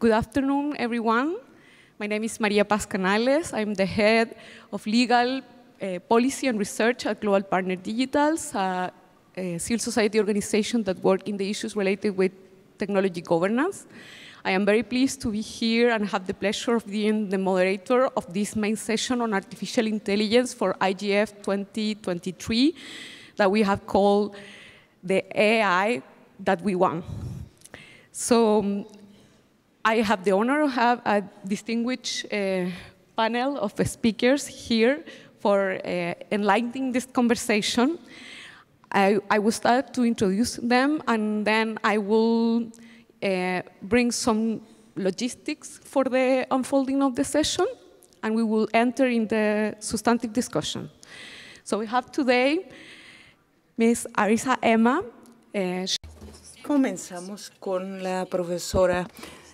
Good afternoon, everyone. My name is Maria Paz Canales. I'm the head of legal uh, policy and research at Global Partner Digitals, uh, a eh, civil society organization that work in the issues related with technology governance. I am very pleased to be here and have the pleasure of being the moderator of this main session on artificial intelligence for IGF 2023 that we have called the AI that we want. So I have the honor to have a distinguished uh, panel of speakers here for uh, enlightening this conversation. I, I, will start to introduce them and then I will uh, bring some logistics for the unfolding of the session and we will enter in the substantive discussion. So we have today Ms. Arisa Emma. Uh, Comenzamos con la profesora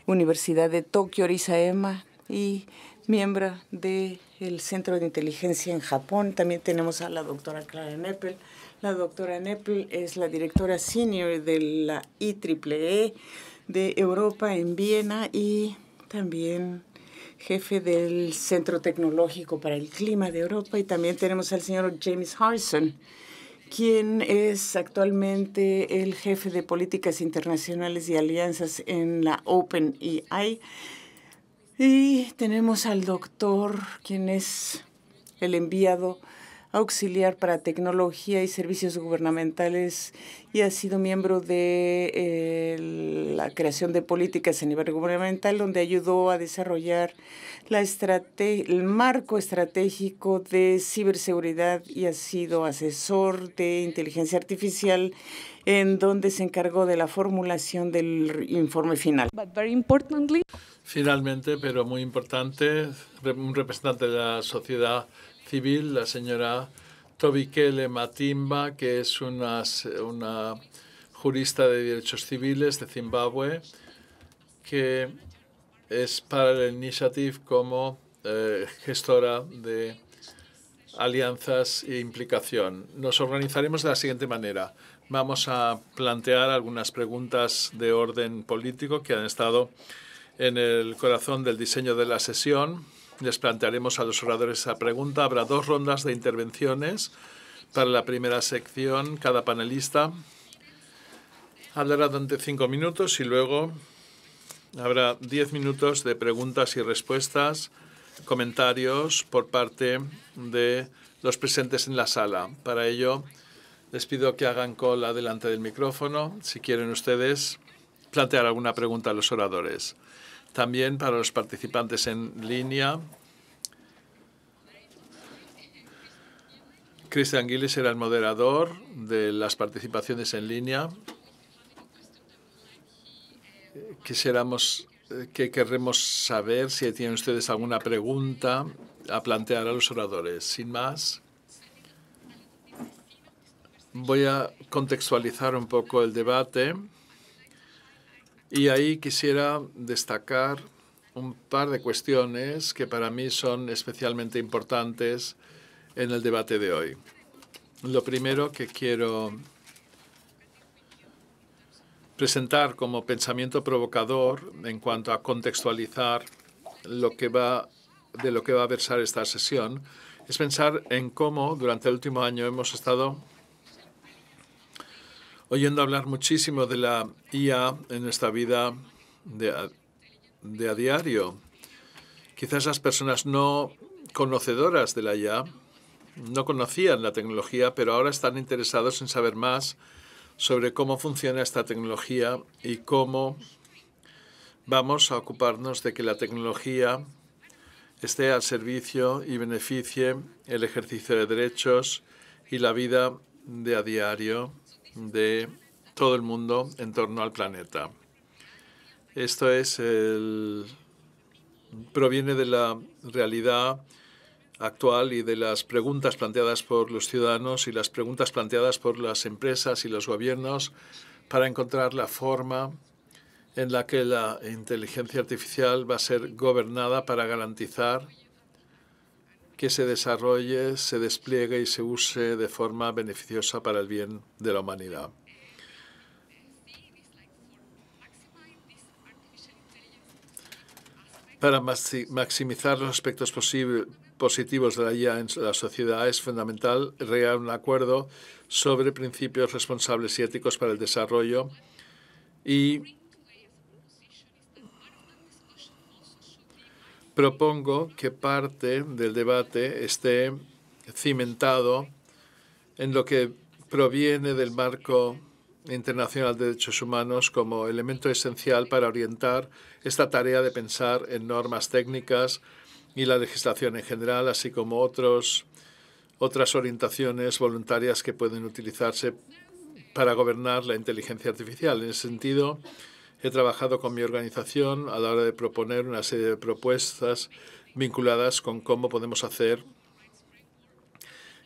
Universidad de Tokio, Orizaema, y miembro del Centro de Inteligencia en Japón. También tenemos a la doctora Clara Neppel. La doctora Neppel es la directora senior de la IEEE e de Europa en Viena y también jefe del Centro Tecnológico para el Clima de Europa. Y también tenemos al señor James Harrison quien es actualmente el jefe de políticas internacionales y alianzas en la OpenEI. Y tenemos al doctor, quien es el enviado auxiliar para tecnología y servicios gubernamentales y ha sido miembro de eh, la creación de políticas a nivel gubernamental, donde ayudó a desarrollar la el marco estratégico de ciberseguridad y ha sido asesor de inteligencia artificial en donde se encargó de la formulación del informe final. Finalmente, pero muy importante, un representante de la sociedad civil, la señora Tobikele Matimba, que es una, una jurista de derechos civiles de Zimbabue, que es para la Initiative como eh, gestora de alianzas e implicación. Nos organizaremos de la siguiente manera. Vamos a plantear algunas preguntas de orden político que han estado en el corazón del diseño de la sesión. Les plantearemos a los oradores esa pregunta. Habrá dos rondas de intervenciones para la primera sección. Cada panelista hablará durante cinco minutos y luego Habrá diez minutos de preguntas y respuestas, comentarios por parte de los presentes en la sala. Para ello, les pido que hagan cola delante del micrófono si quieren ustedes plantear alguna pregunta a los oradores. También para los participantes en línea, Cristian Giles era el moderador de las participaciones en línea quisiéramos eh, que querremos saber si tienen ustedes alguna pregunta a plantear a los oradores. Sin más, voy a contextualizar un poco el debate y ahí quisiera destacar un par de cuestiones que para mí son especialmente importantes en el debate de hoy. Lo primero que quiero presentar como pensamiento provocador en cuanto a contextualizar lo que va, de lo que va a versar esta sesión es pensar en cómo durante el último año hemos estado oyendo hablar muchísimo de la IA en nuestra vida de a, de a diario. Quizás las personas no conocedoras de la IA no conocían la tecnología, pero ahora están interesados en saber más sobre cómo funciona esta tecnología y cómo vamos a ocuparnos de que la tecnología esté al servicio y beneficie el ejercicio de derechos y la vida de a diario de todo el mundo en torno al planeta. Esto es proviene de la realidad actual y de las preguntas planteadas por los ciudadanos y las preguntas planteadas por las empresas y los gobiernos para encontrar la forma en la que la inteligencia artificial va a ser gobernada para garantizar que se desarrolle, se despliegue y se use de forma beneficiosa para el bien de la humanidad. Para maximizar los aspectos posibles positivos de la IA en la sociedad, es fundamental regar un acuerdo sobre principios responsables y éticos para el desarrollo y propongo que parte del debate esté cimentado en lo que proviene del marco internacional de derechos humanos como elemento esencial para orientar esta tarea de pensar en normas técnicas, y la legislación en general, así como otros, otras orientaciones voluntarias que pueden utilizarse para gobernar la inteligencia artificial. En ese sentido, he trabajado con mi organización a la hora de proponer una serie de propuestas vinculadas con cómo podemos hacer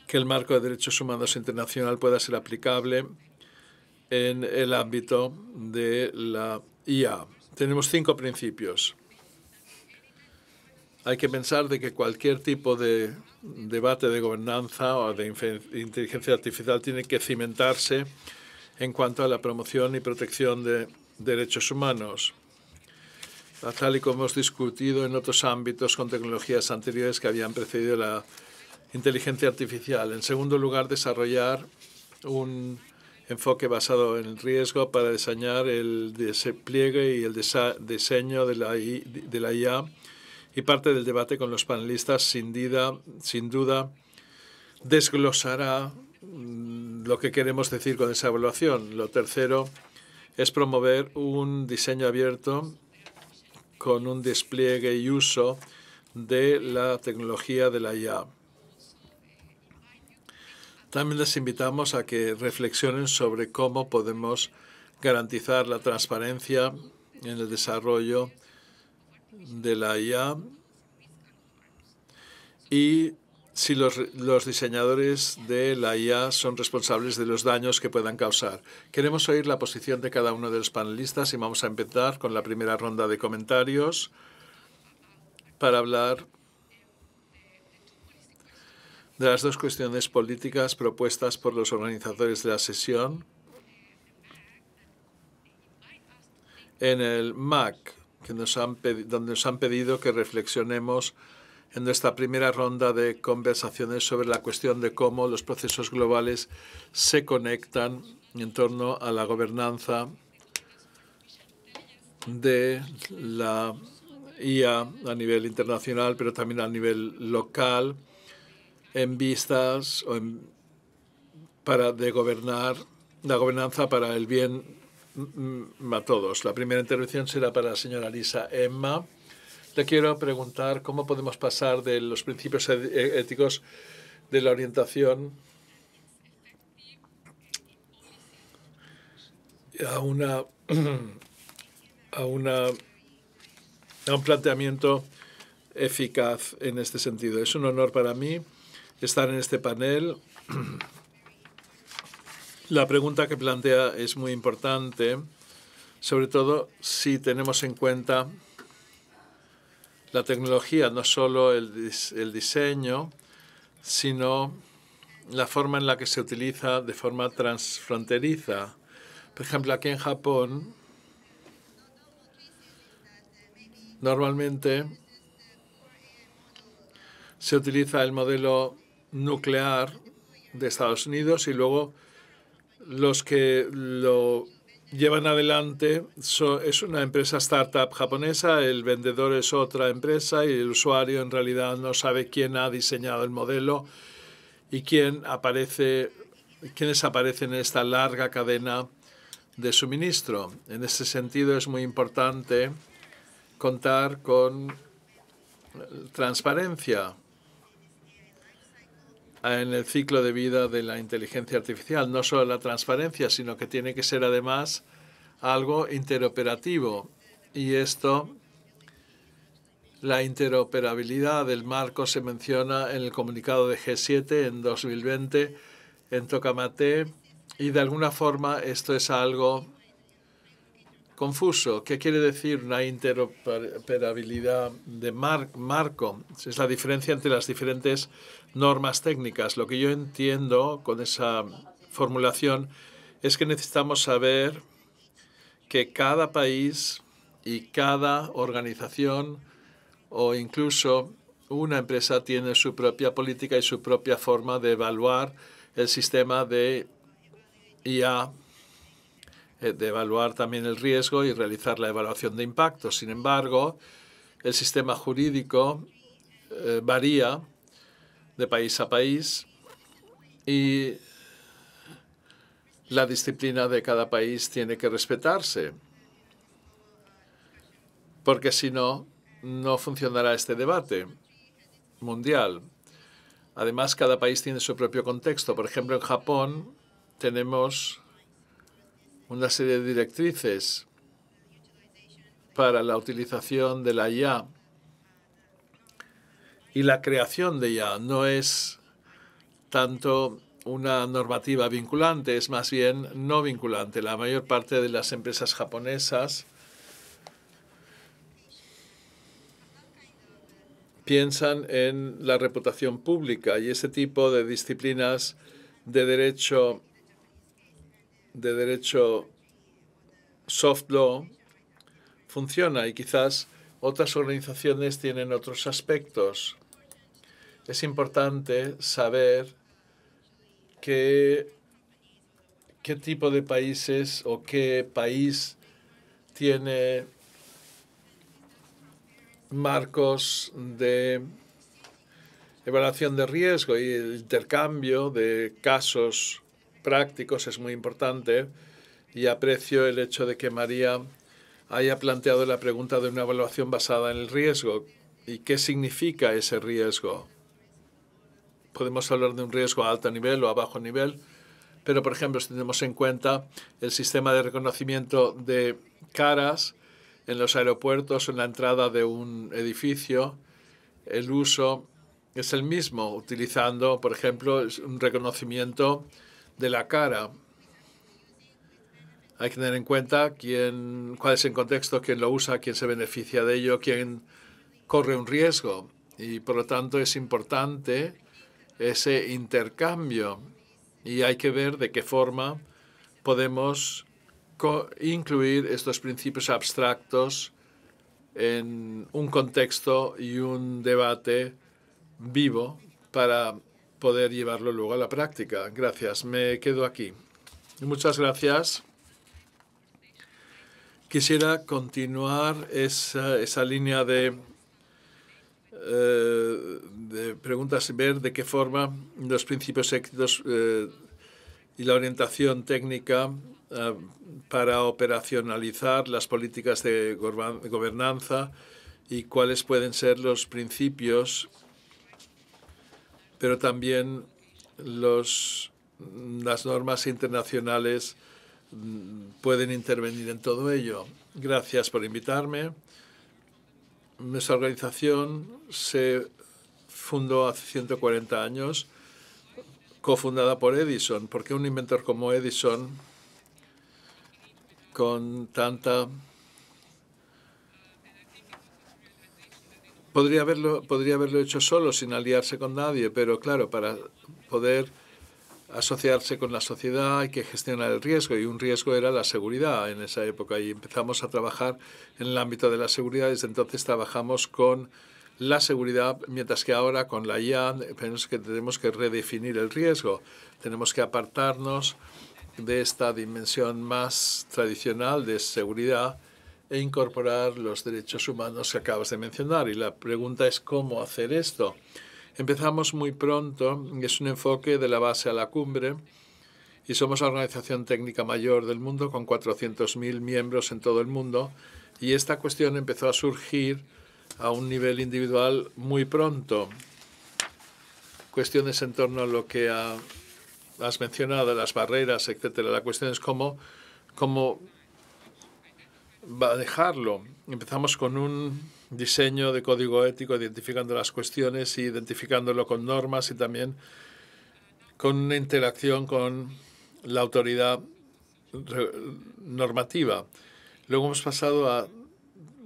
que el marco de derechos humanos internacional pueda ser aplicable en el ámbito de la IA. Tenemos cinco principios hay que pensar de que cualquier tipo de debate de gobernanza o de inteligencia artificial tiene que cimentarse en cuanto a la promoción y protección de derechos humanos, tal y como hemos discutido en otros ámbitos con tecnologías anteriores que habían precedido la inteligencia artificial. En segundo lugar, desarrollar un enfoque basado en el riesgo para diseñar el despliegue y el diseño de la, de la IA y parte del debate con los panelistas sin, duda desglosará mm, lo que queremos decir con esa evaluación. Lo tercero es promover un diseño abierto con un despliegue y uso de la tecnología de la IA. También les invitamos a que reflexionen sobre cómo podemos garantizar la transparencia en el desarrollo de la IA y si los, diseñadores de la IA son responsables de los daños que puedan causar. Queremos oír la posición de cada uno de los panelistas y vamos a empezar con la primera ronda de comentarios para hablar de las dos cuestiones políticas propuestas por los organizadores de la sesión. En el MAC que nos han donde nos han pedido que reflexionemos en nuestra primera ronda de conversaciones sobre la cuestión de cómo los procesos globales se conectan en torno a la gobernanza de la IA a nivel internacional, pero también a nivel local, en vistas o para de gobernar la gobernanza para el bien Mm, a todos. La primera intervención será para la señora Lisa Emma. Le quiero preguntar cómo podemos pasar de los principios e- e- éticos de la orientación a una a una a un planteamiento eficaz en este sentido. Es un honor para mí estar en este panel La pregunta que plantea es muy importante, sobre todo si tenemos en cuenta la tecnología, no solo el, diseño, sino la forma en la que se utiliza de forma transfronteriza. Por ejemplo, aquí en Japón, normalmente se utiliza el modelo nuclear de Estados Unidos y luego los que lo llevan adelante es una empresa startup japonesa, el vendedor es otra empresa y el usuario en realidad no sabe quién ha diseñado el modelo y quién aparece, quiénes aparecen en esta larga cadena de suministro. En ese sentido es muy importante contar con transparencia en el ciclo de vida de la inteligencia artificial. No solo la transparencia, sino que tiene que ser además algo interoperativo. Y esto, la interoperabilidad del marco se menciona en el comunicado de G7 en 2020 en Tocamate. Y de alguna forma esto es algo confuso. ¿Qué quiere decir una interoperabilidad de marco? Es la diferencia entre las diferentes normas técnicas. Lo que yo entiendo con esa formulación es que necesitamos saber que cada país y cada organización o incluso una empresa tiene su propia política y su propia forma de evaluar el sistema de IA eh, de evaluar también el riesgo y realizar la evaluación de impacto. Sin embargo, el sistema jurídico eh, varía de país a país y la disciplina de cada país tiene que respetarse, porque si no, no funcionará este debate mundial. Además, cada país tiene su propio contexto. Por ejemplo, en Japón tenemos una serie de directrices para la utilización de la IA y la creación de IA. No es tanto una normativa vinculante, es más bien no vinculante. La mayor parte de las empresas japonesas piensan en la reputación pública y ese tipo de disciplinas de derecho de derecho soft law funciona y quizás otras organizaciones tienen otros aspectos. Es importante saber qué, qué tipo de países o qué país tiene marcos de evaluación de riesgo y el intercambio de casos prácticos es muy importante y aprecio el hecho de que María haya planteado la pregunta de una evaluación basada en el riesgo. ¿Y qué significa ese riesgo? Podemos hablar de un riesgo a alto nivel o a bajo nivel, pero por ejemplo, si tenemos en cuenta el sistema de reconocimiento de caras en los aeropuertos o en la entrada de un edificio, el uso es el mismo, utilizando, por ejemplo, un reconocimiento de la cara. Hay que tener en cuenta quién, cuál es el contexto, quién lo usa, quién se beneficia de ello, quién corre un riesgo. Y por lo tanto es importante ese intercambio y hay que ver de qué forma podemos incluir estos principios abstractos en un contexto y un debate vivo para poder llevarlo luego a la práctica. Gracias, me quedo aquí. Muchas gracias. Quisiera continuar esa, línea de, eh, preguntas y ver de qué forma los principios éxitos eh, y la orientación técnica eh, para operacionalizar las políticas de gobernanza y cuáles pueden ser los principios pero también las normas internacionales mm, pueden intervenir en todo ello. Gracias por invitarme. Nuestra organización se fundó hace 140 años, cofundada por Edison, porque un inventor como Edison, con tanta Podría haberlo, podría haberlo hecho solo, sin aliarse con nadie, pero claro, para poder asociarse con la sociedad hay que gestionar el riesgo y un riesgo era la seguridad en esa época y empezamos a trabajar en el ámbito de la seguridad. Desde entonces trabajamos con la seguridad, mientras que ahora con la IA que tenemos que redefinir el riesgo, tenemos que apartarnos de esta dimensión más tradicional de seguridad e incorporar los derechos humanos que acabas de mencionar. Y la pregunta es cómo hacer esto. Empezamos muy pronto, es un enfoque de la base a la cumbre y somos la organización técnica mayor del mundo con 400.000 miembros en todo el mundo y esta cuestión empezó a surgir a un nivel individual muy pronto. Cuestiones en torno a lo que has mencionado, las barreras, etcétera. La cuestión es cómo, cómo va a dejarlo. Empezamos con un diseño de código ético, identificando las cuestiones, y identificándolo con normas y también con una interacción con la autoridad normativa. Luego hemos pasado a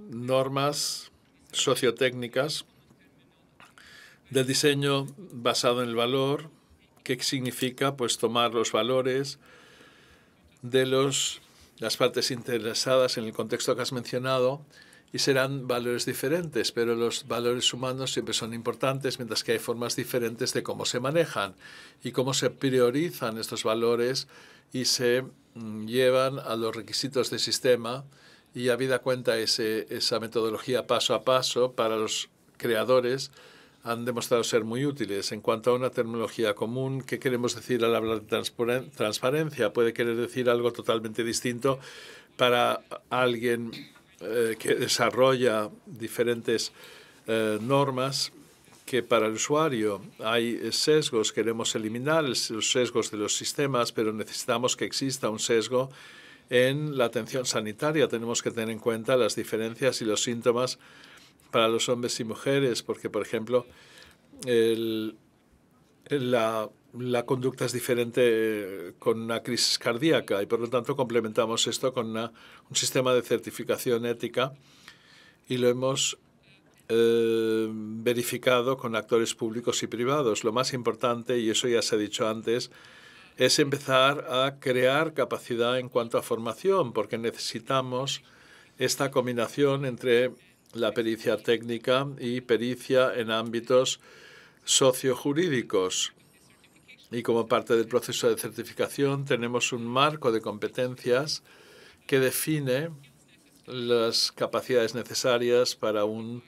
normas sociotécnicas del diseño basado en el valor, que significa pues tomar los valores de los las partes interesadas en el contexto que has mencionado y serán valores diferentes, pero los valores humanos siempre son importantes, mientras que hay formas diferentes de cómo se manejan y cómo se priorizan estos valores y se mm, llevan a los requisitos del sistema y habida cuenta ese, esa metodología paso a paso para los creadores han demostrado ser muy útiles. En cuanto a una terminología común, ¿qué queremos decir al hablar de transparencia? Puede querer decir algo totalmente distinto para alguien eh, que desarrolla diferentes eh, normas que para el usuario hay sesgos, queremos eliminar los sesgos de los sistemas, pero necesitamos que exista un sesgo en la atención sanitaria. Tenemos que tener en cuenta las diferencias y los síntomas para los hombres y mujeres, porque, por ejemplo, la, conducta es diferente eh, con una crisis cardíaca y, por lo tanto, complementamos esto con un sistema de certificación ética y lo hemos eh, verificado con actores públicos y privados. Lo más importante, y eso ya se ha dicho antes, es empezar a crear capacidad en cuanto a formación, porque necesitamos esta combinación entre la pericia técnica y pericia en ámbitos sociojurídicos. Y como parte del proceso de certificación tenemos un marco de competencias que define las capacidades necesarias para un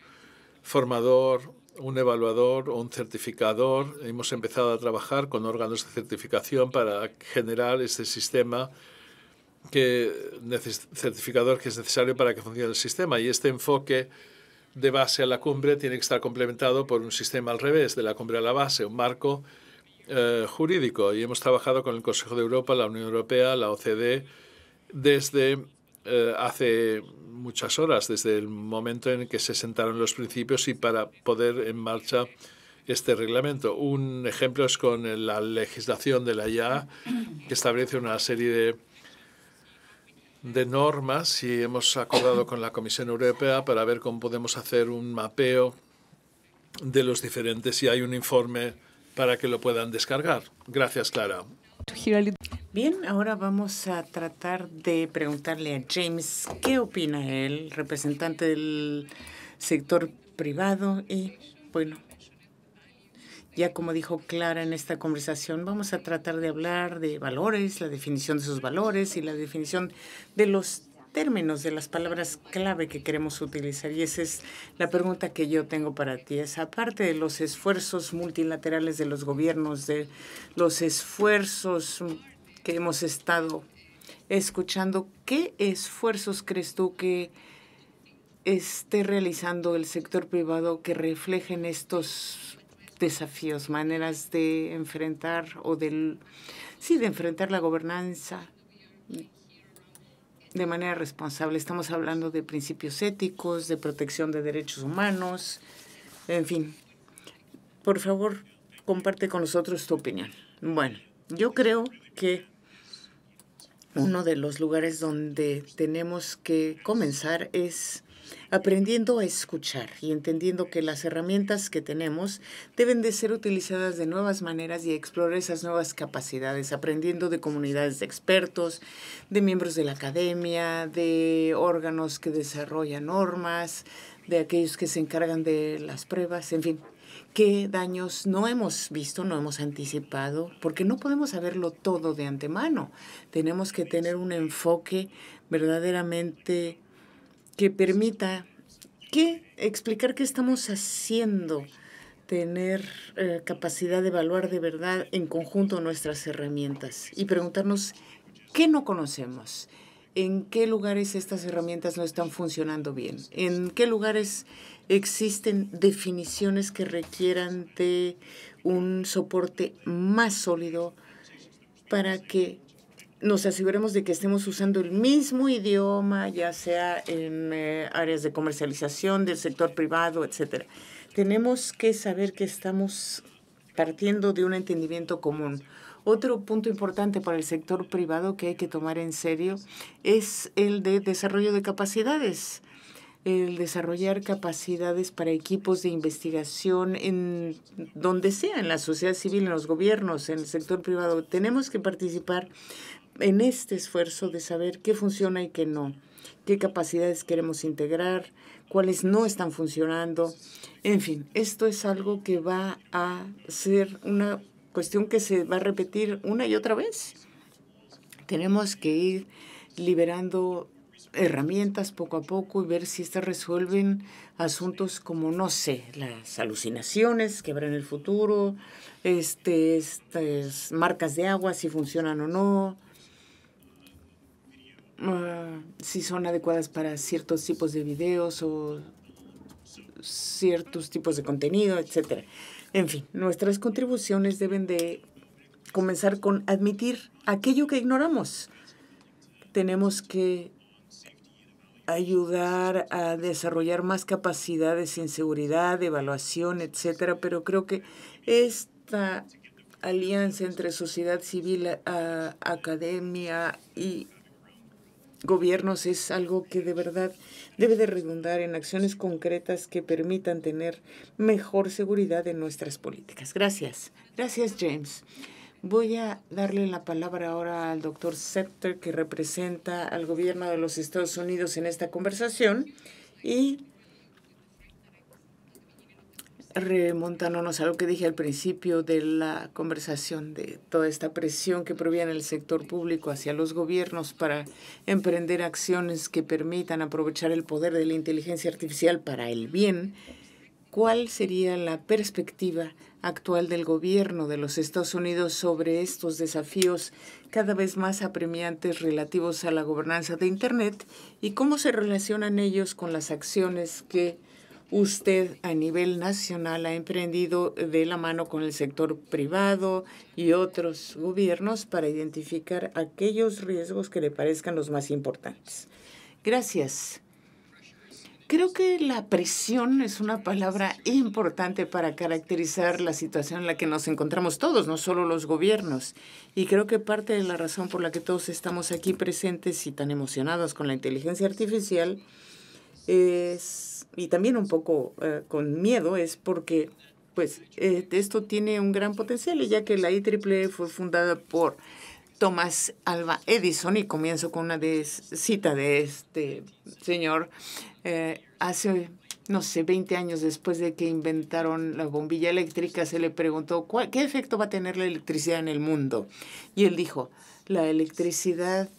formador, un evaluador o un certificador. Hemos empezado a trabajar con órganos de certificación para generar este sistema que, certificador que es necesario para que funcione el sistema. Y este enfoque de base a la cumbre tiene que estar complementado por un sistema al revés, de la cumbre a la base, un marco eh, jurídico. Y hemos trabajado con el Consejo de Europa, la Unión Europea, la OCDE, desde eh, hace muchas horas, desde el momento en que se sentaron los principios y para poder en marcha este reglamento. Un ejemplo es con la legislación de la IA, que establece una serie de de normas y hemos acordado con la Comisión Europea para ver cómo podemos hacer un mapeo de los diferentes y hay un informe para que lo puedan descargar. Gracias, Clara. Bien, ahora vamos a tratar de preguntarle a James qué opina él, representante del sector privado y, bueno, ya como dijo Clara en esta conversación, vamos a tratar de hablar de valores, la definición de esos valores y la definición de los términos, de las palabras clave que queremos utilizar. Y esa es la pregunta que yo tengo para ti. Es aparte de los esfuerzos multilaterales de los gobiernos, de los esfuerzos que hemos estado escuchando, ¿qué esfuerzos crees tú que esté realizando el sector privado que reflejen estos desafíos, maneras de enfrentar o del sí, de enfrentar la gobernanza de manera responsable. Estamos hablando de principios éticos, de protección de derechos humanos, en fin. Por favor, comparte con nosotros tu opinión. Bueno, yo creo que uno de los lugares donde tenemos que comenzar es aprendiendo a escuchar y entendiendo que las herramientas que tenemos deben de ser utilizadas de nuevas maneras y explorar esas nuevas capacidades, aprendiendo de comunidades de expertos, de miembros de la academia, de órganos que desarrollan normas, de aquellos que se encargan de las pruebas, en fin, qué daños no hemos visto, no hemos anticipado, porque no podemos saberlo todo de antemano. Tenemos que tener un enfoque verdaderamente que permita que explicar qué estamos haciendo, tener eh, capacidad de evaluar de verdad en conjunto nuestras herramientas y preguntarnos qué no conocemos, en qué lugares estas herramientas no están funcionando bien, en qué lugares existen definiciones que requieran de un soporte más sólido para que nos aseguremos de que estemos usando el mismo idioma, ya sea en eh, áreas de comercialización, del sector privado, etcétera. Tenemos que saber que estamos partiendo de un entendimiento común. Otro punto importante para el sector privado que hay que tomar en serio es el de desarrollo de capacidades el desarrollar capacidades para equipos de investigación en donde sea, en la sociedad civil, en los gobiernos, en el sector privado. Tenemos que participar en este esfuerzo de saber qué funciona y qué no, qué capacidades queremos integrar, cuáles no están funcionando. En fin, esto es algo que va a ser una cuestión que se va a repetir una y otra vez. Tenemos que ir liberando herramientas poco a poco y ver si estas resuelven asuntos como, no sé, las alucinaciones que habrá en el futuro, este, estas marcas de agua, si funcionan o no, si son adecuadas para ciertos tipos de videos o ciertos tipos de contenido, etcétera. En fin, nuestras contribuciones deben de comenzar con admitir aquello que ignoramos. Tenemos que ayudar a desarrollar más capacidades en seguridad, evaluación, etcétera, pero creo que esta alianza entre sociedad civil, academia y gobiernos es algo que de verdad debe de redundar en acciones concretas que permitan tener mejor seguridad en nuestras políticas. Gracias. Gracias, James. Voy a darle la palabra ahora al doctor Scepter, que representa al gobierno de los Estados Unidos en esta conversación, y remontándonos a lo que dije al principio de la conversación, de toda esta presión que proviene del sector público hacia los gobiernos para emprender acciones que permitan aprovechar el poder de la inteligencia artificial para el bien, ¿cuál sería la perspectiva actual del gobierno de los Estados Unidos sobre estos desafíos cada vez más apremiantes relativos a la gobernanza de Internet y cómo se relacionan ellos con las acciones que Usted a nivel nacional ha emprendido de la mano con el sector privado y otros gobiernos para identificar aquellos riesgos que le parezcan los más importantes. Gracias. Creo que la presión es una palabra importante para caracterizar la situación en la que nos encontramos todos, no solo los gobiernos. Y creo que parte de la razón por la que todos estamos aquí presentes y tan emocionados con la inteligencia artificial es y también un poco eh, con miedo es porque pues eh, esto tiene un gran potencial ya que la IEEE e fue fundada por Thomas Alba Edison y comienzo con una cita de este señor eh, hace no sé, 20 años después de que inventaron la bombilla eléctrica, se le preguntó, ¿qué efecto va a tener la electricidad en el mundo? Y él dijo, la electricidad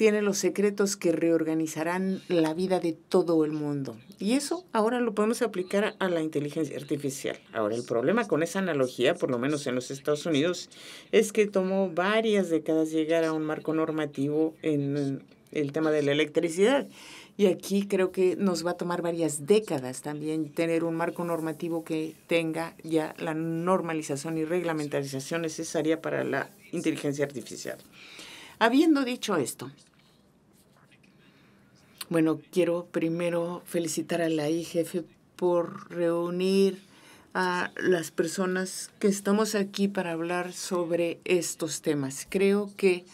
tiene los secretos que reorganizarán la vida de todo el mundo. Y eso ahora lo podemos aplicar a la inteligencia artificial. Ahora, el problema con esa analogía, por lo menos en los Estados Unidos, es que tomó varias décadas llegar a un marco normativo en el tema de la electricidad. Y aquí creo que nos va a tomar varias décadas también tener un marco normativo que tenga ya la normalización y reglamentarización necesaria para la inteligencia artificial. Habiendo dicho esto, bueno, quiero primero felicitar a la IGF por reunir a las personas que estamos aquí para hablar sobre estos temas. Creo que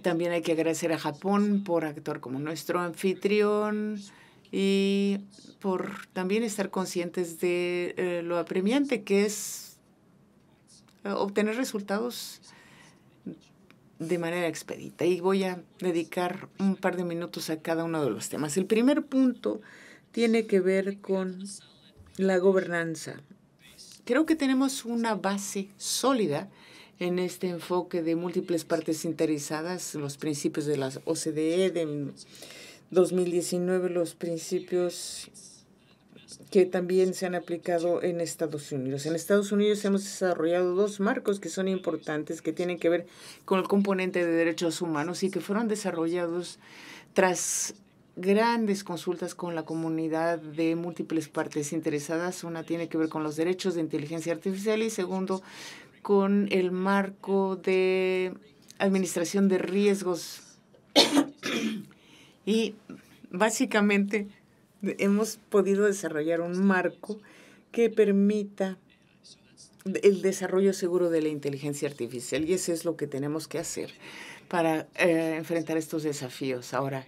también hay que agradecer a Japón por actuar como nuestro anfitrión y por también estar conscientes de eh, lo apremiante que es eh, obtener resultados de manera expedita y voy a dedicar un par de minutos a cada uno de los temas. El primer punto tiene que ver con la gobernanza. Creo que tenemos una base sólida en este enfoque de múltiples partes interesadas, los principios de la OCDE de 2019, los principios que también se han aplicado en Estados Unidos. En Estados Unidos hemos desarrollado dos marcos que son importantes, que tienen que ver con el componente de derechos humanos y que fueron desarrollados tras grandes consultas con la comunidad de múltiples partes interesadas. Una tiene que ver con los derechos de inteligencia artificial y segundo con el marco de administración de riesgos. y básicamente hemos podido desarrollar un marco que permita el desarrollo seguro de la inteligencia artificial y eso es lo que tenemos que hacer para eh, enfrentar estos desafíos. Ahora,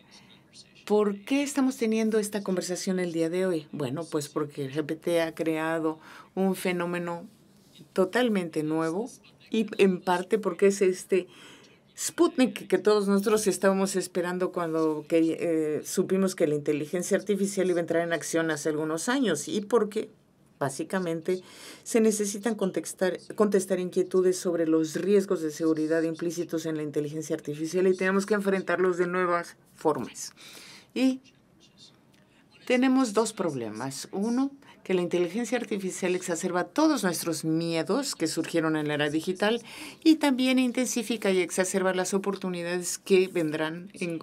¿por qué estamos teniendo esta conversación el día de hoy? Bueno, pues porque el GPT ha creado un fenómeno totalmente nuevo y en parte porque es este Sputnik, que todos nosotros estábamos esperando cuando eh, supimos que la inteligencia artificial iba a entrar en acción hace algunos años y porque básicamente se necesitan contestar, contestar inquietudes sobre los riesgos de seguridad implícitos en la inteligencia artificial y tenemos que enfrentarlos de nuevas formas. Y tenemos dos problemas. Uno, que la inteligencia artificial exacerba todos nuestros miedos que surgieron en la era digital y también intensifica y exacerba las oportunidades que vendrán en,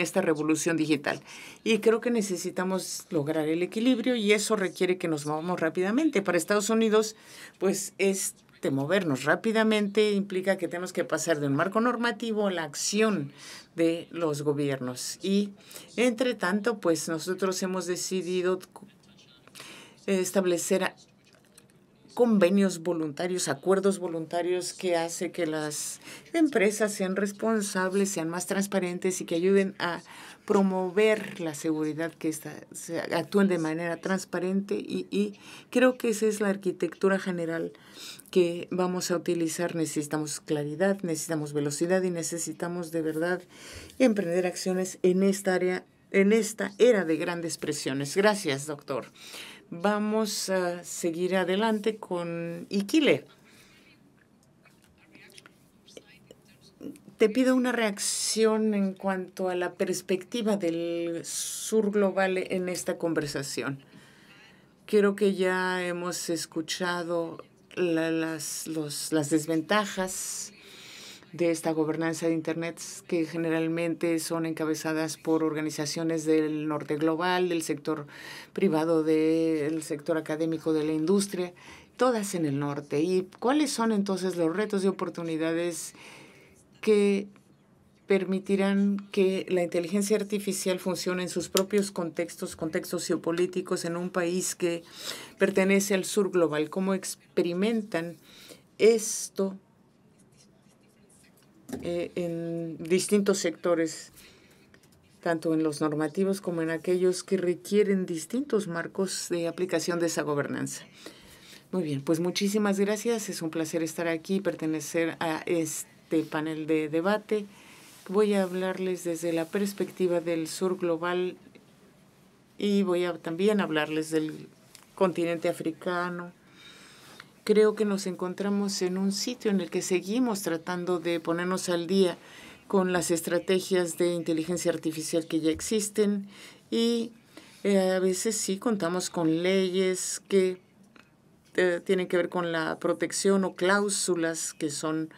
esta revolución digital. Y creo que necesitamos lograr el equilibrio y eso requiere que nos movamos rápidamente. Para Estados Unidos, pues este movernos rápidamente implica que tenemos que pasar de un marco normativo a la acción de los gobiernos. Y entre tanto, pues nosotros hemos decidido establecer convenios voluntarios, acuerdos voluntarios que hace que las empresas sean responsables, sean más transparentes y que ayuden a promover la seguridad, que actúen de manera transparente y, y creo que esa es la arquitectura general que vamos a utilizar. Necesitamos claridad, necesitamos velocidad y necesitamos de verdad emprender acciones en esta área, en esta era de grandes presiones. Gracias, doctor vamos a seguir adelante con Iquile. Te pido una reacción en cuanto a la perspectiva del sur global en esta conversación. Creo que ya hemos escuchado las, las desventajas de esta gobernanza de Internet que generalmente son encabezadas por organizaciones del norte global, del sector privado, del sector académico, de la industria, todas en el norte. ¿Y cuáles son entonces los retos y oportunidades que permitirán que la inteligencia artificial funcione en sus propios contextos, contextos geopolíticos, en un país que pertenece al sur global. ¿Cómo experimentan esto eh, en distintos sectores, tanto en los normativos como en aquellos que requieren distintos marcos de aplicación de esa gobernanza. Muy bien, pues muchísimas gracias. Es un placer estar aquí y pertenecer a este panel de debate. Voy a hablarles desde la perspectiva del sur global y voy a también hablarles del continente africano, creo que nos encontramos en un sitio en el que seguimos tratando de ponernos al día con las estrategias de inteligencia artificial que ya existen y eh, a veces sí contamos con leyes que eh, tienen que ver con la protección o cláusulas que son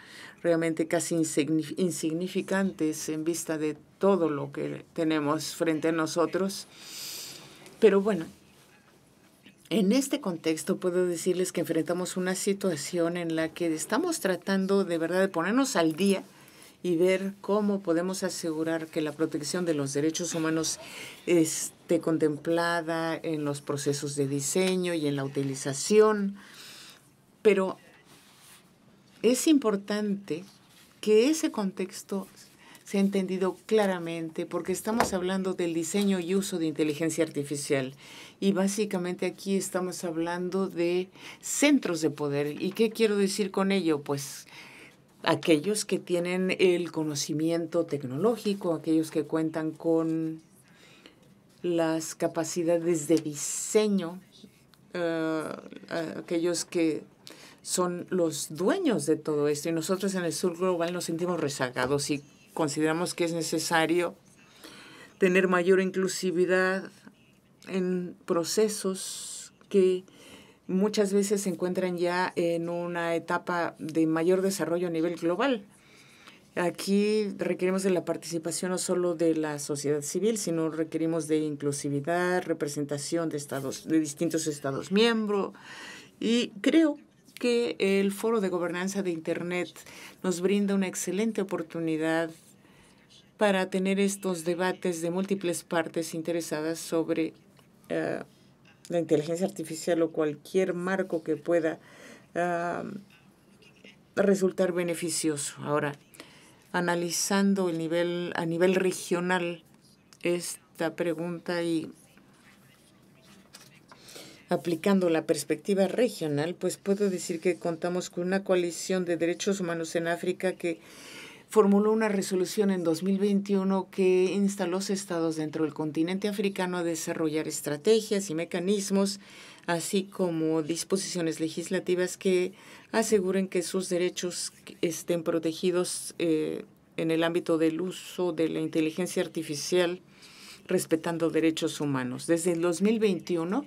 realmente casi insignificantes en vista de todo lo que tenemos frente a nosotros. Pero bueno, en este contexto puedo decirles que enfrentamos una situación en la que estamos tratando de verdad de ponernos al día y ver cómo podemos asegurar que la protección de los derechos humanos esté contemplada en los procesos de diseño y en la utilización. Pero es importante que ese contexto sea entendido claramente porque estamos hablando del diseño y uso de inteligencia artificial y básicamente aquí estamos hablando de centros de poder. ¿Y qué quiero decir con ello? Pues aquellos que tienen el conocimiento tecnológico, aquellos que cuentan con las capacidades de diseño, eh, aquellos que son los dueños de todo esto. Y nosotros en el sur global nos sentimos rezagados y consideramos que es necesario tener mayor inclusividad en procesos que muchas veces se encuentran ya en una etapa de mayor desarrollo a nivel global. Aquí requerimos de la participación no solo de la sociedad civil, sino requerimos de inclusividad, representación de, estados, de distintos estados miembros. Y creo que el Foro de Gobernanza de Internet nos brinda una excelente oportunidad para tener estos debates de múltiples partes interesadas sobre eh, la inteligencia artificial o cualquier marco que pueda ah, resultar beneficioso. Ahora, analizando el nivel a nivel regional esta pregunta y aplicando la perspectiva regional, pues puedo decir que contamos con una coalición de derechos humanos en África que formuló una resolución en 2021 que insta a los estados dentro del continente africano a desarrollar estrategias y mecanismos, así como disposiciones legislativas que aseguren que sus derechos estén protegidos eh, en el ámbito del uso de la inteligencia artificial respetando derechos humanos. Desde el 2021,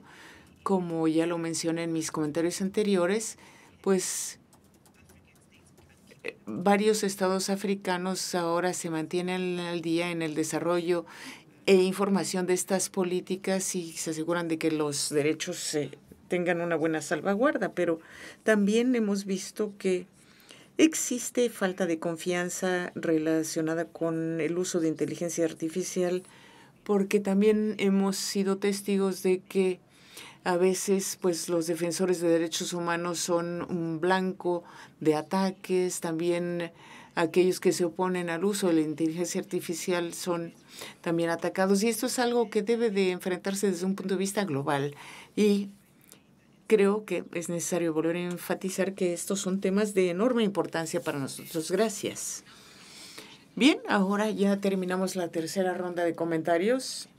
como ya lo mencioné en mis comentarios anteriores, pues varios estados africanos ahora se mantienen al día en el desarrollo e información de estas políticas y se aseguran de que los derechos tengan una buena salvaguarda, pero también hemos visto que existe falta de confianza relacionada con el uso de inteligencia artificial porque también hemos sido testigos de que a veces pues los defensores de derechos humanos son un blanco de ataques, también aquellos que se oponen al uso de la inteligencia artificial son también atacados y esto es algo que debe de enfrentarse desde un punto de vista global y creo que es necesario volver a enfatizar que estos son temas de enorme importancia para nosotros. Gracias. Bien, ahora ya terminamos la tercera ronda de comentarios.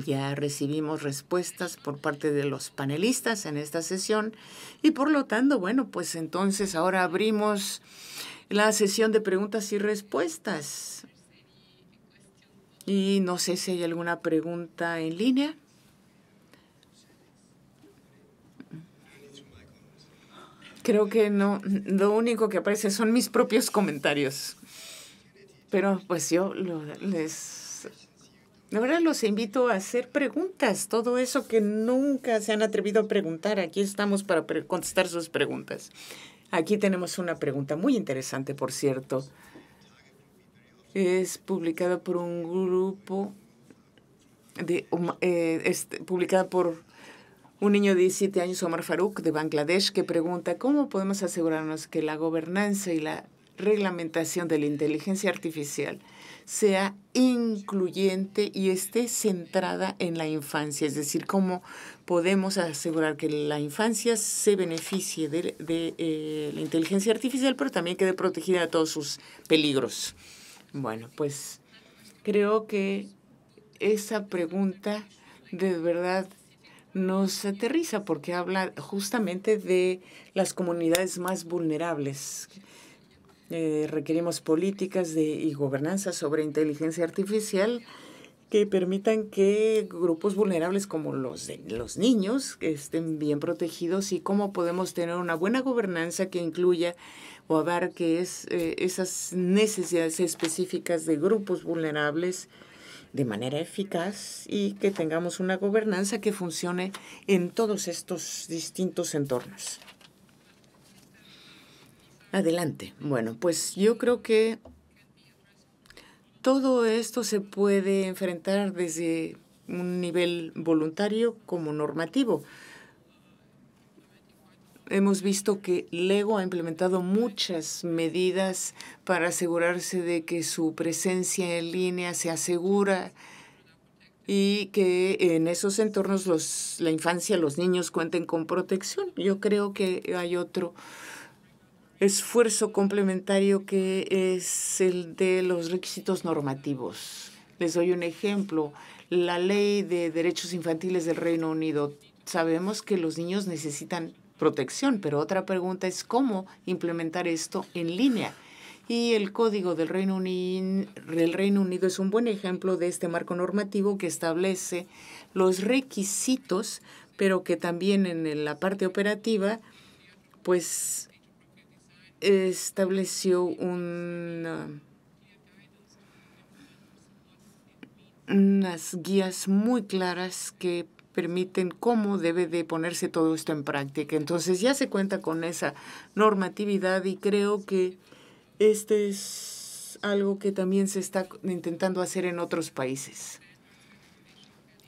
Ya recibimos respuestas por parte de los panelistas en esta sesión y por lo tanto, bueno, pues entonces ahora abrimos la sesión de preguntas y respuestas. Y no sé si hay alguna pregunta en línea. Creo que no, lo único que aparece son mis propios comentarios. Pero pues yo les Ahora los invito a hacer preguntas, todo eso que nunca se han atrevido a preguntar. Aquí estamos para contestar sus preguntas. Aquí tenemos una pregunta muy interesante, por cierto. Es publicada por un grupo, de, eh, este, publicada por un niño de 17 años, Omar Farouk, de Bangladesh, que pregunta, ¿cómo podemos asegurarnos que la gobernanza y la reglamentación de la inteligencia artificial sea incluyente y esté centrada en la infancia, es decir, cómo podemos asegurar que la infancia se beneficie de, eh, la inteligencia artificial, pero también quede protegida de todos sus peligros. Bueno, pues creo que esa pregunta de verdad nos aterriza porque habla justamente de las comunidades más vulnerables eh, requerimos políticas de, y gobernanza sobre inteligencia artificial que permitan que grupos vulnerables como los de los niños estén bien protegidos y cómo podemos tener una buena gobernanza que incluya o abarque eh, esas necesidades específicas de grupos vulnerables de manera eficaz y que tengamos una gobernanza que funcione en todos estos distintos entornos. Adelante. Bueno, pues yo creo que todo esto se puede enfrentar desde un nivel voluntario como normativo. Hemos visto que Lego ha implementado muchas medidas para asegurarse de que su presencia en línea se asegura y que en esos entornos la infancia, los niños cuenten con protección. Yo creo que hay otro esfuerzo complementario que es el de los requisitos normativos. Les doy un ejemplo. La ley de derechos infantiles del Reino Unido. Sabemos que los niños necesitan protección, pero otra pregunta es cómo implementar esto en línea. Y el Código del Reino, Unido, es un buen ejemplo de este marco normativo que establece los requisitos, pero que también en la parte operativa, pues estableció unas guías muy claras que permiten cómo debe de ponerse todo esto en práctica. Entonces ya se cuenta con esa normatividad y creo que este es algo que también se está intentando hacer en otros países.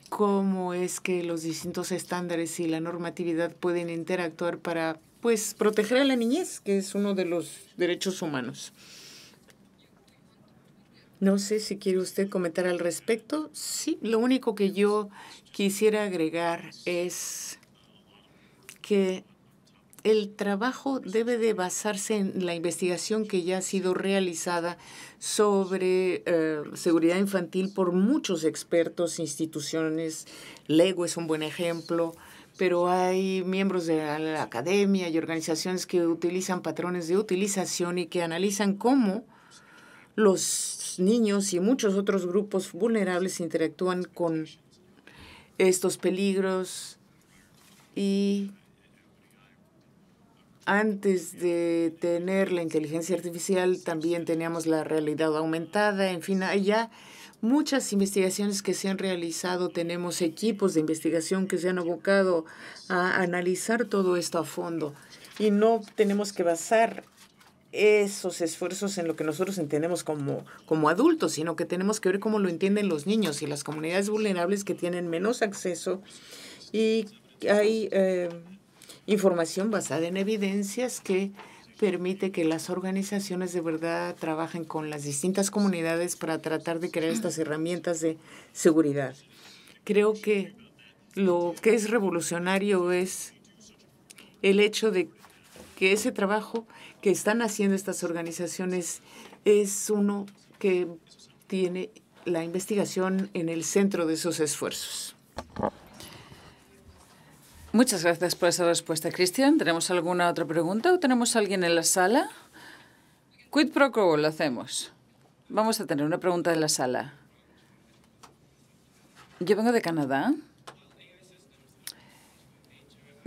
Cómo es que los distintos estándares y la normatividad pueden interactuar para pues proteger a la niñez, que es uno de los derechos humanos. No sé si quiere usted comentar al respecto. Sí, lo único que yo quisiera agregar es que el trabajo debe de basarse en la investigación que ya ha sido realizada sobre eh, seguridad infantil por muchos expertos, instituciones. Lego es un buen ejemplo pero hay miembros de la academia y organizaciones que utilizan patrones de utilización y que analizan cómo los niños y muchos otros grupos vulnerables interactúan con estos peligros y antes de tener la inteligencia artificial también teníamos la realidad aumentada, en fin, ya muchas investigaciones que se han realizado, tenemos equipos de investigación que se han abocado a analizar todo esto a fondo y no tenemos que basar esos esfuerzos en lo que nosotros entendemos como, como adultos, sino que tenemos que ver cómo lo entienden los niños y las comunidades vulnerables que tienen menos acceso y hay eh, información basada en evidencias que permite que las organizaciones de verdad trabajen con las distintas comunidades para tratar de crear estas herramientas de seguridad. Creo que lo que es revolucionario es el hecho de que ese trabajo que están haciendo estas organizaciones es uno que tiene la investigación en el centro de esos esfuerzos. Muchas gracias por esa respuesta, Cristian. ¿Tenemos alguna otra pregunta o tenemos alguien en la sala? Quid pro quo lo hacemos. Vamos a tener una pregunta en la sala. Yo vengo de Canadá.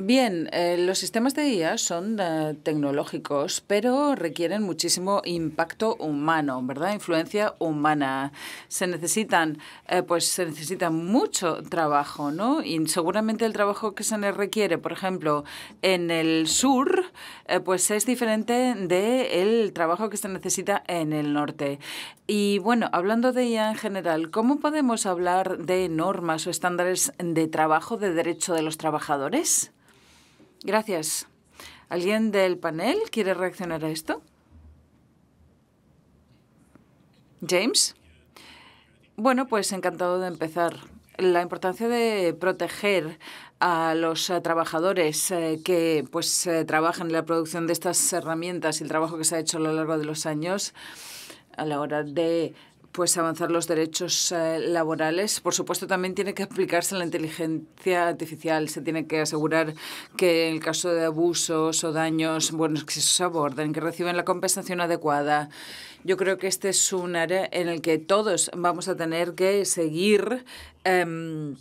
Bien, eh, los sistemas de IA son eh, tecnológicos, pero requieren muchísimo impacto humano, ¿verdad? Influencia humana. Se necesitan, eh, pues se necesita mucho trabajo, ¿no? Y seguramente el trabajo que se les requiere, por ejemplo, en el sur, pues es diferente del trabajo que se necesita en el norte. Y bueno, hablando de IA en general, ¿cómo podemos hablar de normas o estándares de trabajo de derecho de los trabajadores? Gracias. ¿Alguien del panel quiere reaccionar a esto? James. Bueno, pues encantado de empezar. La importancia de proteger a los eh, trabajadores eh, que pues eh, trabajan en la producción de estas herramientas y el trabajo que se ha hecho a lo largo de los años a la hora de pues avanzar los derechos eh, laborales. Por supuesto, también tiene que aplicarse la inteligencia artificial. Se tiene que asegurar que en el caso de abusos o daños, bueno, que se aborden, que reciben la compensación adecuada. Yo creo que este es un área en el que todos vamos a tener que seguir. Em,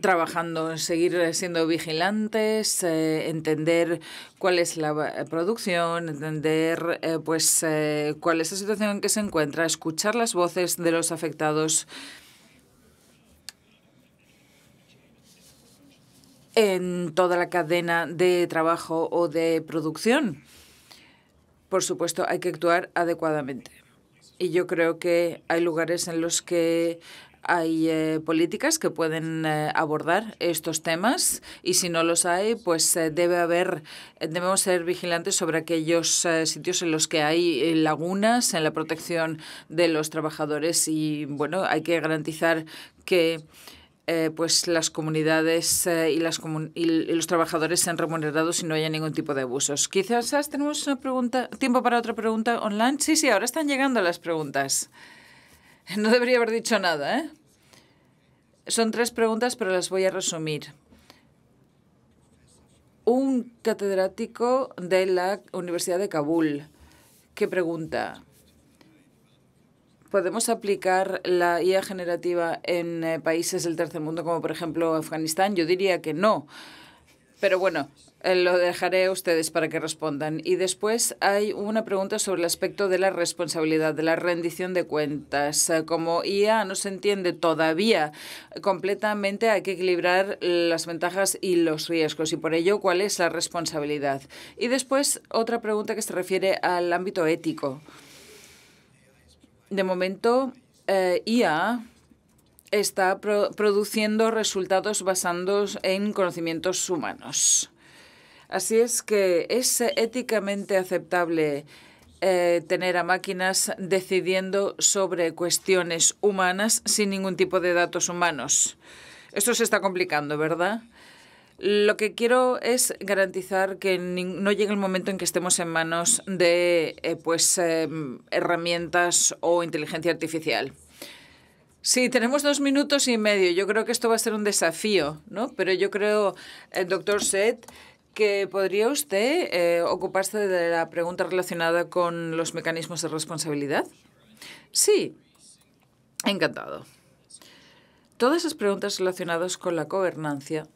trabajando en seguir eh, siendo vigilantes, eh, entender cuál es la eh, producción, entender pues cuál es la situación en que se encuentra, escuchar las voces de los afectados. en toda la cadena de trabajo o de producción. Por supuesto, hay que actuar adecuadamente. Y yo creo que hay lugares en los que hay eh, políticas que pueden eh, abordar estos temas y si no los hay, pues eh, debe haber, debemos ser vigilantes sobre aquellos sitios en los que hay lagunas en la protección de los trabajadores y bueno, hay que garantizar que pues las comunidades y, las los trabajadores sean remunerados y no haya ningún tipo de abusos. Quizás tenemos una pregunta, tiempo para otra pregunta online. Sí, sí, ahora están llegando las preguntas. No debería haber dicho nada, ¿eh? Son tres preguntas, pero las voy a resumir. Un catedrático de la Universidad de Kabul ¿Qué pregunta, ¿podemos aplicar la IA generativa en eh, países del tercer mundo como por ejemplo Afganistán? Yo diría que no. Pero bueno, eh, lo dejaré a ustedes para que respondan. Y después hay una pregunta sobre el aspecto de la responsabilidad, de la rendición de cuentas. Eh, como IA no se entiende todavía completamente, hay que equilibrar las ventajas y los riesgos. Y por ello, ¿cuál es la responsabilidad? Y después otra pregunta que se refiere al ámbito ético. De momento, eh, IA está produciendo resultados basados en conocimientos humanos. Así es que es éticamente aceptable eh, tener a máquinas decidiendo sobre cuestiones humanas sin ningún tipo de datos humanos. Esto se está complicando, ¿verdad? Lo que quiero es garantizar que no llegue el momento en que estemos en manos de eh, pues, eh, herramientas o inteligencia artificial. Sí, tenemos dos minutos y medio. Yo creo que esto va a ser un desafío, ¿no? Pero yo creo, el eh, doctor Seth, que podría usted eh, ocuparse de la pregunta relacionada con los mecanismos de responsabilidad. Sí, encantado. Todas esas preguntas relacionadas con la gobernancia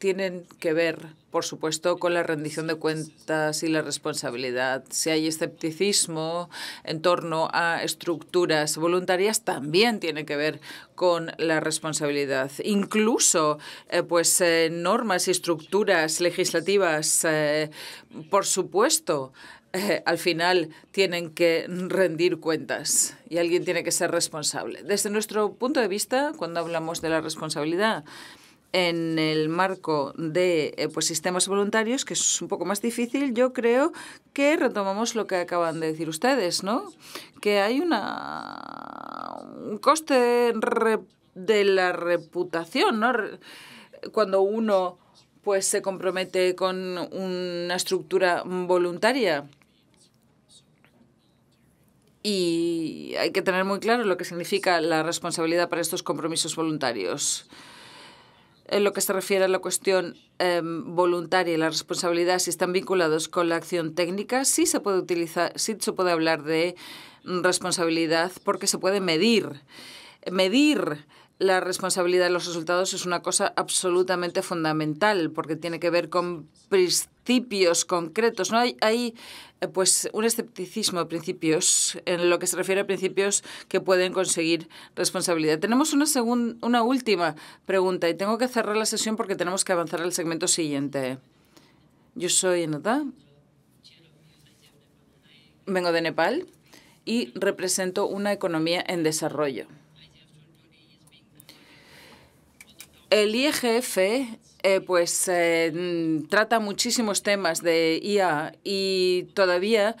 tienen que ver, por supuesto, con la rendición de cuentas y la responsabilidad. Si hay escepticismo en torno a estructuras voluntarias, también tiene que ver con la responsabilidad. Incluso, eh, pues, eh, normas y estructuras legislativas, eh, por supuesto, al final tienen que rendir cuentas y alguien tiene que ser responsable. Desde nuestro punto de vista, cuando hablamos de la responsabilidad, en el marco de eh, pues, sistemas voluntarios, que es un poco más difícil, yo creo que retomamos lo que acaban de decir ustedes, ¿no? Que hay una un coste de, la reputación, Cuando uno pues se compromete con una estructura voluntaria. Y hay que tener muy claro lo que significa la responsabilidad para estos compromisos voluntarios en lo que se refiere a la cuestión em, voluntaria y la responsabilidad, si están vinculados con la acción técnica, sí se puede utilizar, sí se puede hablar de responsabilidad porque se puede medir. Medir la responsabilidad de los resultados es una cosa absolutamente fundamental porque tiene que ver con principios concretos. No hay, eh, pues un escepticismo de principios en lo que se refiere a principios que pueden conseguir responsabilidad. Tenemos una una última pregunta y tengo que cerrar la sesión porque tenemos que avanzar al segmento siguiente. Yo soy enada. vengo de Nepal y represento una economía en desarrollo. El IGF eh, pues eh, trata muchísimos temas de IA y todavía...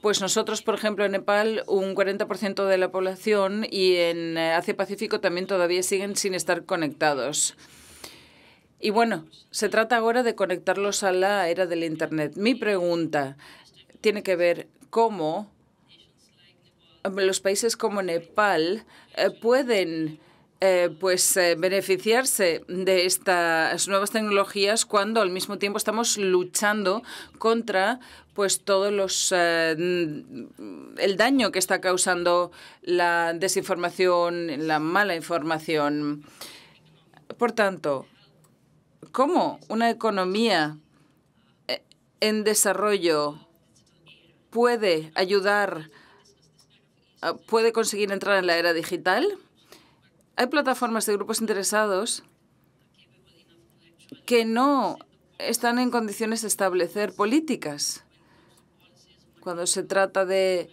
Pues nosotros, por ejemplo, en Nepal, un 40% de la población y en Asia-Pacífico también todavía siguen sin estar conectados. Y bueno, se trata ahora de conectarlos a la era del Internet. Mi pregunta tiene que ver cómo los países como Nepal eh, pueden eh, pues eh, beneficiarse de estas nuevas tecnologías cuando al mismo tiempo estamos luchando contra pues todos los eh, el daño que está causando la desinformación, la mala información. Por tanto, ¿cómo una economía en desarrollo puede ayudar puede conseguir entrar en la era digital? Hay plataformas de grupos interesados que no están en condiciones de establecer políticas. Cuando se trata de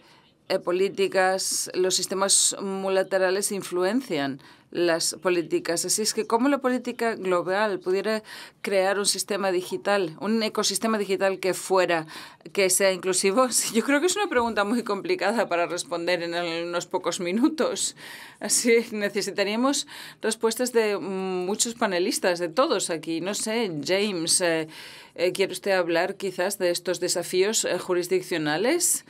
eh, políticas, los sistemas multilaterales influencian las políticas. Así es que cómo la política global pudiera crear un sistema digital, un ecosistema digital que fuera, que sea inclusivo, yo creo que es una pregunta muy complicada para responder en unos pocos minutos. Así necesitaríamos respuestas de muchos panelistas, de todos aquí. No sé, James, eh, eh, ¿quiere usted hablar quizás de estos desafíos eh, jurisdiccionales?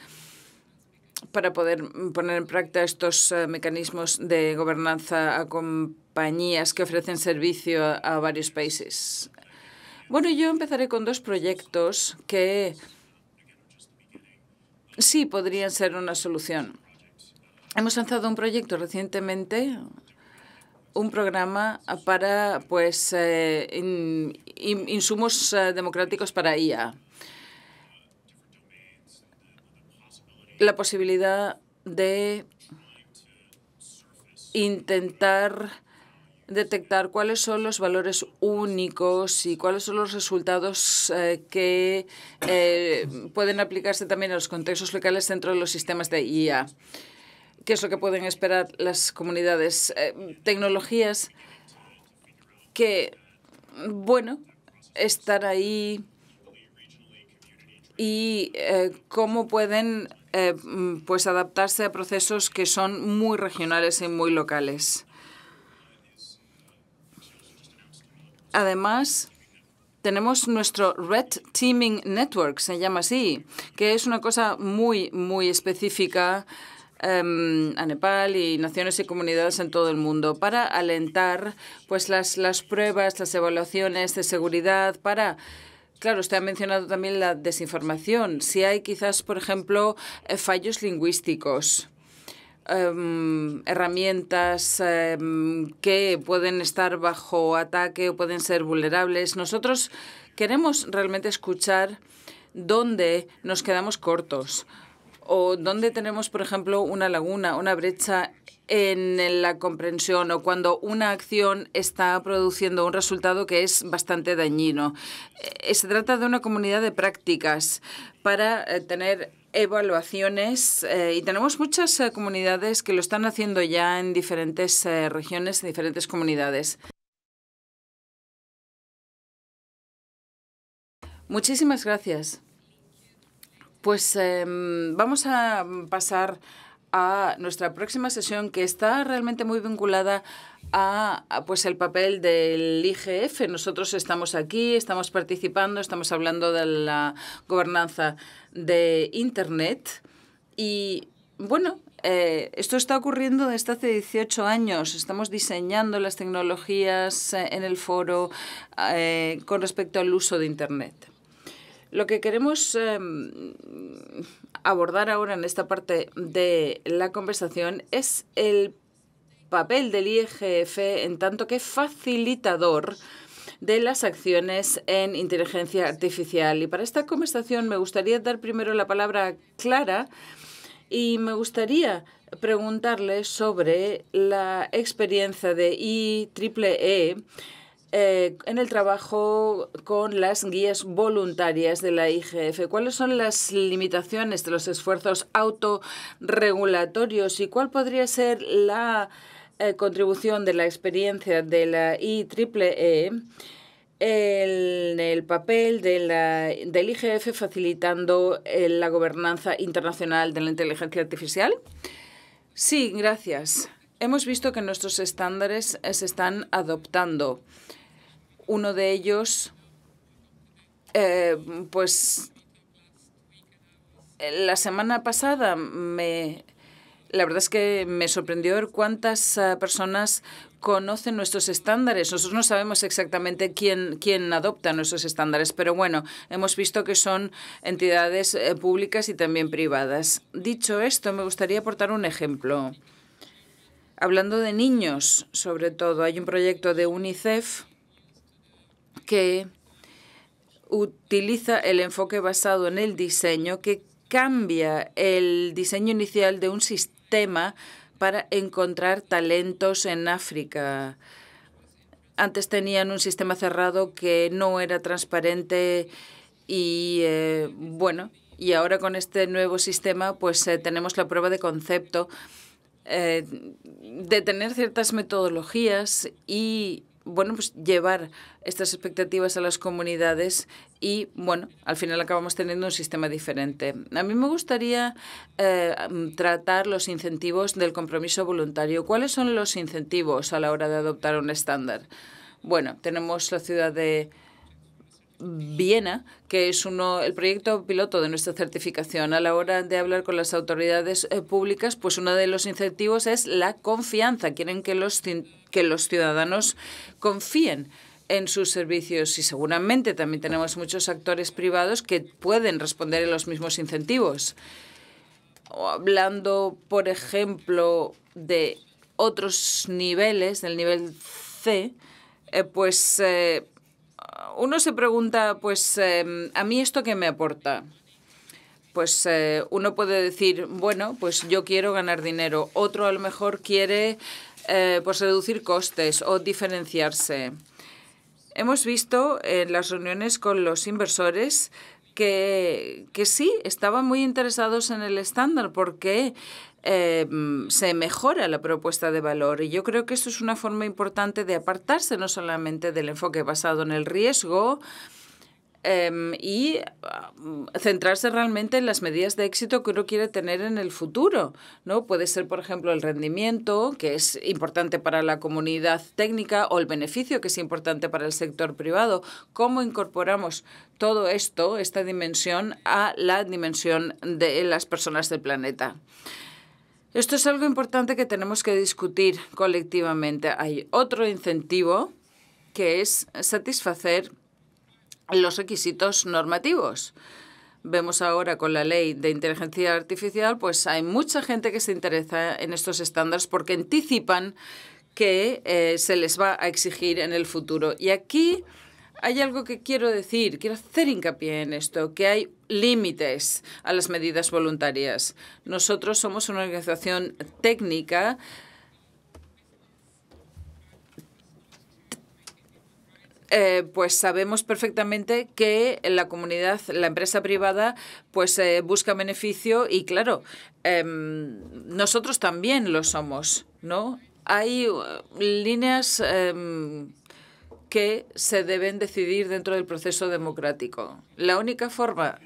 para poder mm, poner en práctica estos eh, mecanismos de gobernanza a compañías que ofrecen servicio a varios países? Bueno, yo empezaré con dos proyectos que sí podrían ser una solución. Hemos lanzado un proyecto recientemente, un programa para pues eh, insumos eh, democráticos para IA. la posibilidad de intentar detectar cuáles son los valores únicos y cuáles son los resultados eh, que eh, pueden aplicarse también a los contextos locales dentro de los sistemas de IA. ¿Qué es lo que pueden esperar las comunidades? Eh, tecnologías que, bueno, están ahí y cómo pueden eh, mm, pues adaptarse a procesos que son muy regionales y muy locales. Además, tenemos nuestro Red Teaming Network, se llama así, que es una cosa muy, muy específica em, a Nepal y naciones y comunidades en todo el mundo para alentar pues, las, las pruebas, las evaluaciones de seguridad, para Claro, usted ha mencionado también la desinformación. Si hay quizás, por ejemplo, eh, fallos lingüísticos. Em, herramientas em, que pueden estar bajo ataque o pueden ser vulnerables. Nosotros queremos realmente escuchar dónde nos quedamos cortos, o donde tenemos, por ejemplo, una laguna, una brecha en la comprensión o cuando una acción está produciendo un resultado que es bastante dañino. Eh, se trata de una comunidad de prácticas para eh, tener evaluaciones eh, y tenemos muchas comunidades que lo están haciendo ya en diferentes regiones, en diferentes comunidades. Muchísimas gracias. Pues em, vamos a pasar a nuestra próxima sesión que está realmente muy vinculada a, pues el papel del IGF. Nosotros estamos aquí, estamos participando, estamos hablando de la gobernanza de Internet y bueno, eh, esto está ocurriendo desde hace 18 años. Estamos diseñando las tecnologías eh, en el foro eh, con respecto al uso de Internet. Lo que queremos em, abordar ahora en esta parte de la conversación es el papel del IGF en tanto que facilitador de las acciones en inteligencia artificial. Y para esta conversación me gustaría dar primero la palabra a Clara y me gustaría preguntarle sobre la experiencia de IEEE eh, en el trabajo con las guías voluntarias de la IGF? ¿Cuáles son las limitaciones de los esfuerzos autorregulatorios y cuál podría ser la eh, contribución de la experiencia de la IEEE? E en el papel de la, del IGF facilitando eh, la gobernanza internacional de la inteligencia artificial? Sí, gracias. Hemos visto que nuestros estándares se están adoptando. Uno de ellos, eh, pues la semana pasada me... La verdad es que me sorprendió ver cuántas eh, personas conocen nuestros estándares. Nosotros no sabemos exactamente quién, adopta nuestros estándares, pero bueno, hemos visto que son entidades eh, públicas y también privadas. Dicho esto, me gustaría aportar un ejemplo. Hablando de niños, sobre todo, hay un proyecto de UNICEF que utiliza el enfoque basado en el diseño, que cambia el diseño inicial de un sistema para encontrar talentos en África. Antes tenían un sistema cerrado que no era transparente y, eh, bueno, y ahora con este nuevo sistema pues eh, tenemos la prueba de concepto eh, de tener ciertas metodologías y bueno, pues llevar estas expectativas a las comunidades y, bueno, al final acabamos teniendo un sistema diferente. A mí me gustaría eh, mm, tratar los incentivos del compromiso voluntario. ¿Cuáles son los incentivos a la hora de adoptar un estándar? Bueno, tenemos la ciudad de Viena, que es uno, el proyecto piloto de nuestra certificación. A la hora de hablar con las autoridades eh, públicas, pues uno de los incentivos es la confianza. Quieren que los, que los ciudadanos confíen en sus servicios y seguramente también tenemos muchos actores privados que pueden responder a los mismos incentivos. hablando, por ejemplo, de otros niveles, del nivel C, eh, pues eh, uno se pregunta, pues, em, ¿a mí esto qué me aporta? Pues eh, uno puede decir, bueno, pues yo quiero ganar dinero. Otro a lo mejor quiere, eh, pues, reducir costes o diferenciarse. Hemos visto en las reuniones con los inversores que, que sí, estaban muy interesados en el estándar porque Em, se mejora la propuesta de valor. Y yo creo que esto es una forma importante de apartarse no solamente del enfoque basado en el riesgo, em, y ah, centrarse realmente en las medidas de éxito que uno quiere tener en el futuro. ¿no? Puede ser, por ejemplo, el rendimiento, que es importante para la comunidad técnica, o el beneficio, que es importante para el sector privado. ¿Cómo incorporamos todo esto, esta dimensión, a la dimensión de las personas del planeta? Esto es algo importante que tenemos que discutir colectivamente. Hay otro incentivo que es satisfacer los requisitos normativos. Vemos ahora con la ley de inteligencia artificial, pues hay mucha gente que se interesa en estos estándares porque anticipan que eh, se les va a exigir en el futuro. Y aquí hay algo que quiero decir, quiero hacer hincapié en esto, que hay límites a las medidas voluntarias. Nosotros somos una organización técnica eh, pues sabemos perfectamente que la comunidad, la empresa privada, pues eh, busca beneficio y claro, em, nosotros también lo somos, ¿no? Hay uh, líneas em, que se deben decidir dentro del proceso democrático. La única forma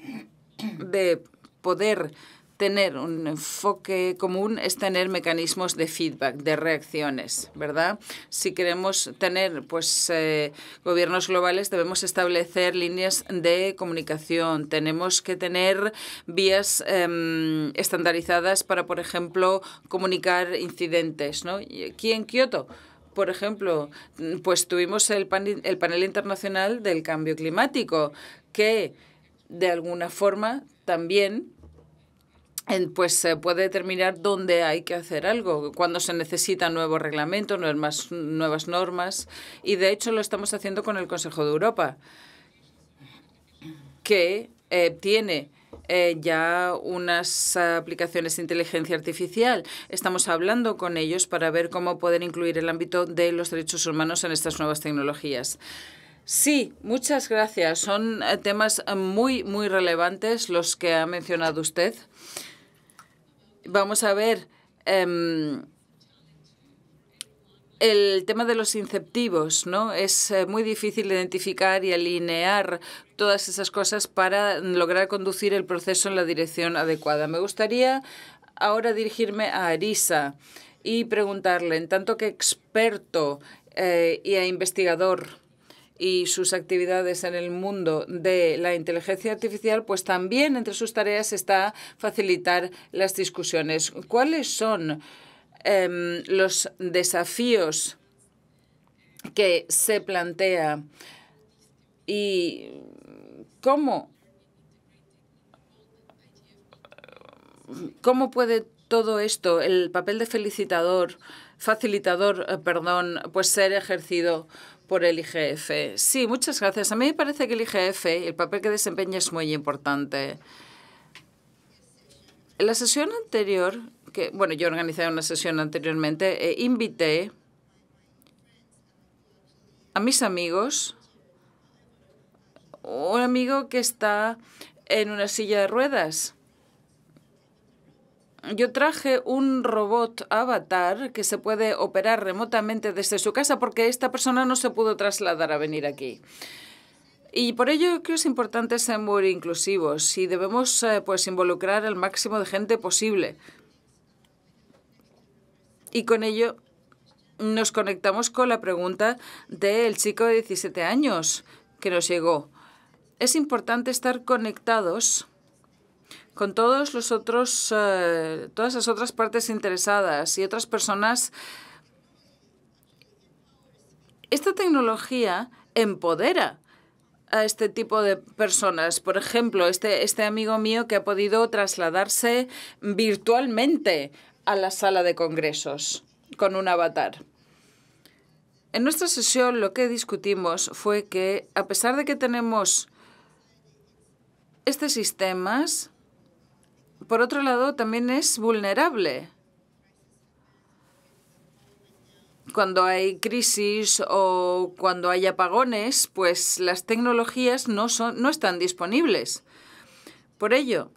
de poder tener un enfoque común es tener mecanismos de feedback, de reacciones, ¿verdad? Si queremos tener pues eh, gobiernos globales debemos establecer líneas de comunicación, tenemos que tener vías em, estandarizadas para, por ejemplo, comunicar incidentes, ¿no? Aquí en Kioto por ejemplo, pues tuvimos el panel, internacional del cambio climático, que de alguna forma también pues se puede determinar dónde hay que hacer algo, cuando se necesita nuevos reglamentos, nuevas, nuevas normas, y de hecho lo estamos haciendo con el Consejo de Europa, que eh, tiene eh, ya unas aplicaciones de inteligencia artificial. Estamos hablando con ellos para ver cómo pueden incluir el ámbito de los derechos humanos en estas nuevas tecnologías. Sí, muchas gracias. Son eh, temas eh, muy, muy relevantes los que ha mencionado usted. Vamos a ver. Em, el tema de los inceptivos, ¿no? Es eh, muy difícil identificar y alinear todas esas cosas para lograr conducir el proceso en la dirección adecuada. Me gustaría ahora dirigirme a Arisa y preguntarle, en tanto que experto e y investigador y sus actividades en el mundo de la inteligencia artificial, pues también entre sus tareas está facilitar las discusiones. ¿Cuáles son Em, los desafíos que se plantea y cómo, puede todo esto, el papel de felicitador, facilitador, eh, perdón, pues ser ejercido por el IGF. Sí, muchas gracias. A mí me parece que el IGF, el papel que desempeña es muy importante. En la sesión anterior bueno, yo organizé una sesión anteriormente, e invité a mis amigos, un amigo que está en una silla de ruedas. Yo traje un robot avatar que se puede operar remotamente desde su casa porque esta persona no se pudo trasladar a venir aquí. Y por ello creo que es importante ser muy inclusivos y debemos eh, pues, involucrar al máximo de gente posible. Y con ello nos conectamos con la pregunta del chico de 17 años que nos llegó. Es importante estar conectados con todos los otros, eh, todas las otras partes interesadas y otras personas. Esta tecnología empodera a este tipo de personas. Por ejemplo, este, este amigo mío que ha podido trasladarse virtualmente a la sala de congresos con un avatar. En nuestra sesión lo que discutimos fue que a pesar de que tenemos estos sistemas, por otro lado también es vulnerable. Cuando hay crisis o cuando hay apagones, pues las tecnologías no, no están disponibles. Por ello,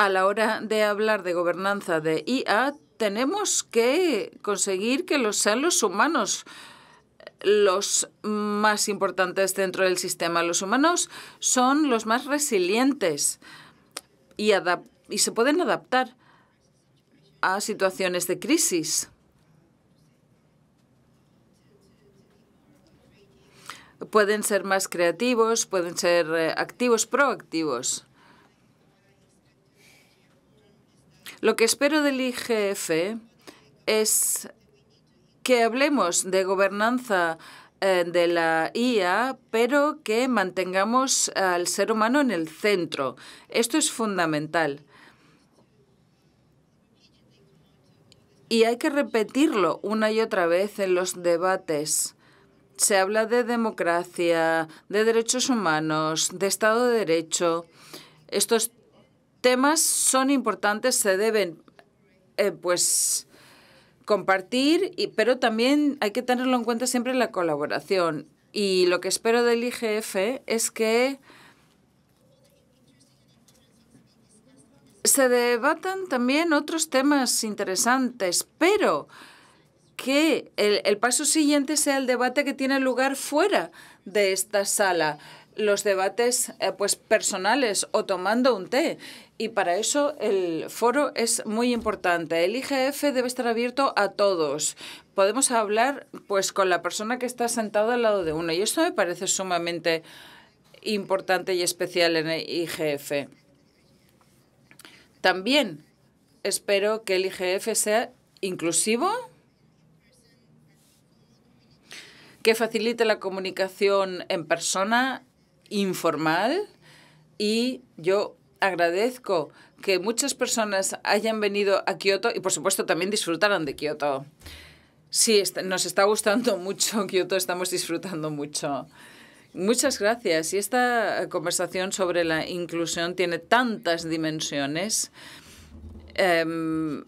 a la hora de hablar de gobernanza de IA, tenemos que conseguir que los sean los humanos los más importantes dentro del sistema. Los humanos son los más resilientes y, y se pueden adaptar a situaciones de crisis. Pueden ser más creativos, pueden ser eh, activos, proactivos. Lo que espero del IGF es que hablemos de gobernanza eh, de la IA, pero que mantengamos al ser humano en el centro. Esto es fundamental. Y hay que repetirlo una y otra vez en los debates. Se habla de democracia, de derechos humanos, de Estado de Derecho. Estos temas son importantes, se deben eh, pues compartir, pero también hay que tenerlo en cuenta siempre la colaboración. Y lo que espero del IGF es que se debatan también otros temas interesantes, pero que el paso siguiente sea el debate que tiene lugar fuera de esta sala los debates eh, pues personales o tomando un té. Y para eso el foro es muy importante. El IGF debe estar abierto a todos. Podemos hablar pues con la persona que está sentada al lado de uno. Y esto me parece sumamente importante y especial en el IGF. También espero que el IGF sea inclusivo, que facilite la comunicación en persona informal y yo agradezco que muchas personas hayan venido a Kioto y por supuesto también disfrutaron de Kioto. Sí, este, nos está gustando mucho Kioto, estamos disfrutando mucho. Muchas gracias. Y esta conversación sobre la inclusión tiene tantas dimensiones. Em,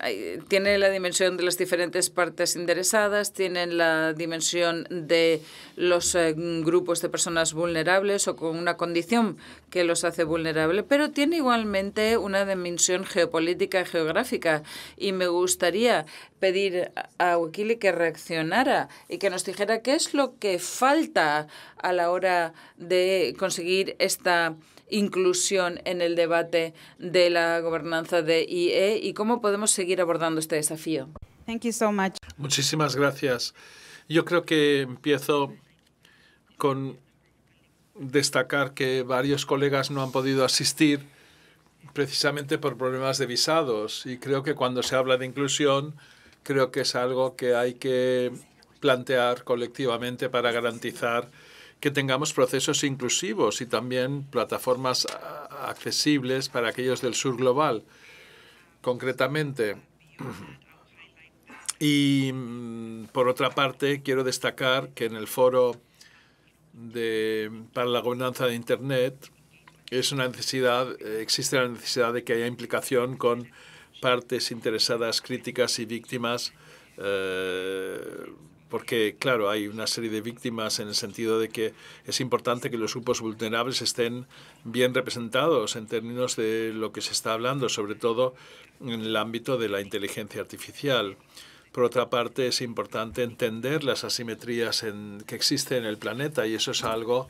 tiene la dimensión de las diferentes partes interesadas, tiene la dimensión de los eh, grupos de personas vulnerables o con una condición que los hace vulnerables, pero tiene igualmente una dimensión geopolítica y geográfica. Y me gustaría pedir a Wakili que reaccionara y que nos dijera qué es lo que falta a la hora de conseguir esta inclusión en el debate de la gobernanza de IE y cómo podemos seguir abordando este desafío. Thank Muchísimas gracias. Yo creo que empiezo con destacar que varios colegas no han podido asistir precisamente por problemas de visados y creo que cuando se habla de inclusión creo que es algo que hay que plantear colectivamente para garantizar que tengamos procesos inclusivos y también plataformas accesibles para aquellos del sur global, concretamente. Y mm, por otra parte, quiero destacar que en el foro de, para la gobernanza de Internet es una necesidad, eh, existe la necesidad de que haya implicación con partes interesadas, críticas y víctimas eh, porque, claro, hay una serie de víctimas en el sentido de que es importante que los grupos vulnerables estén bien representados en términos de lo que se está hablando, sobre todo en el ámbito de la inteligencia artificial. Por otra parte, es importante entender las asimetrías que existen en el planeta y eso es algo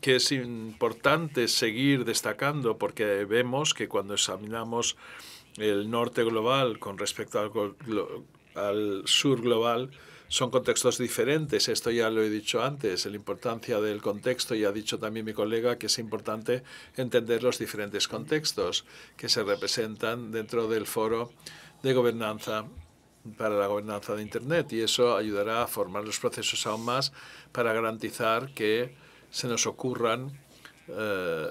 que es importante seguir destacando porque vemos que cuando examinamos el norte global con respecto al, al sur global son contextos diferentes. Esto ya lo he dicho antes, la importancia del contexto, Y ha dicho también mi colega que es importante entender los diferentes contextos que se representan dentro del foro de gobernanza para la gobernanza de Internet y eso ayudará a formar los procesos aún más para garantizar que se nos ocurran eh,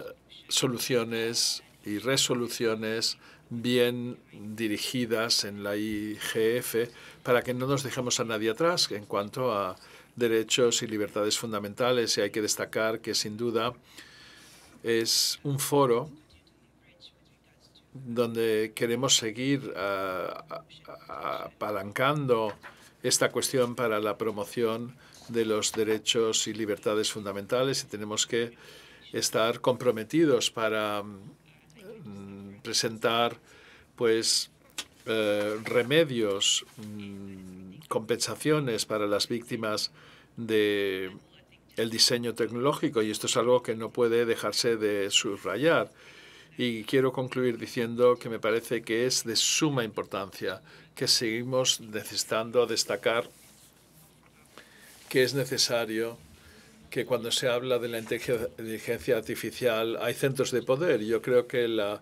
soluciones y resoluciones bien dirigidas en la IGF para que no nos dejemos a nadie atrás en cuanto a derechos y libertades fundamentales. Y hay que destacar que sin duda es un foro donde queremos seguir eh, apalancando esta cuestión para la promoción de los derechos y libertades fundamentales y tenemos que estar comprometidos para presentar pues eh, remedios, mm, compensaciones para las víctimas de el diseño tecnológico y esto es algo que no puede dejarse de subrayar. Y quiero concluir diciendo que me parece que es de suma importancia que seguimos necesitando destacar que es necesario que cuando se habla de la inteligencia artificial hay centros de poder. Yo creo que la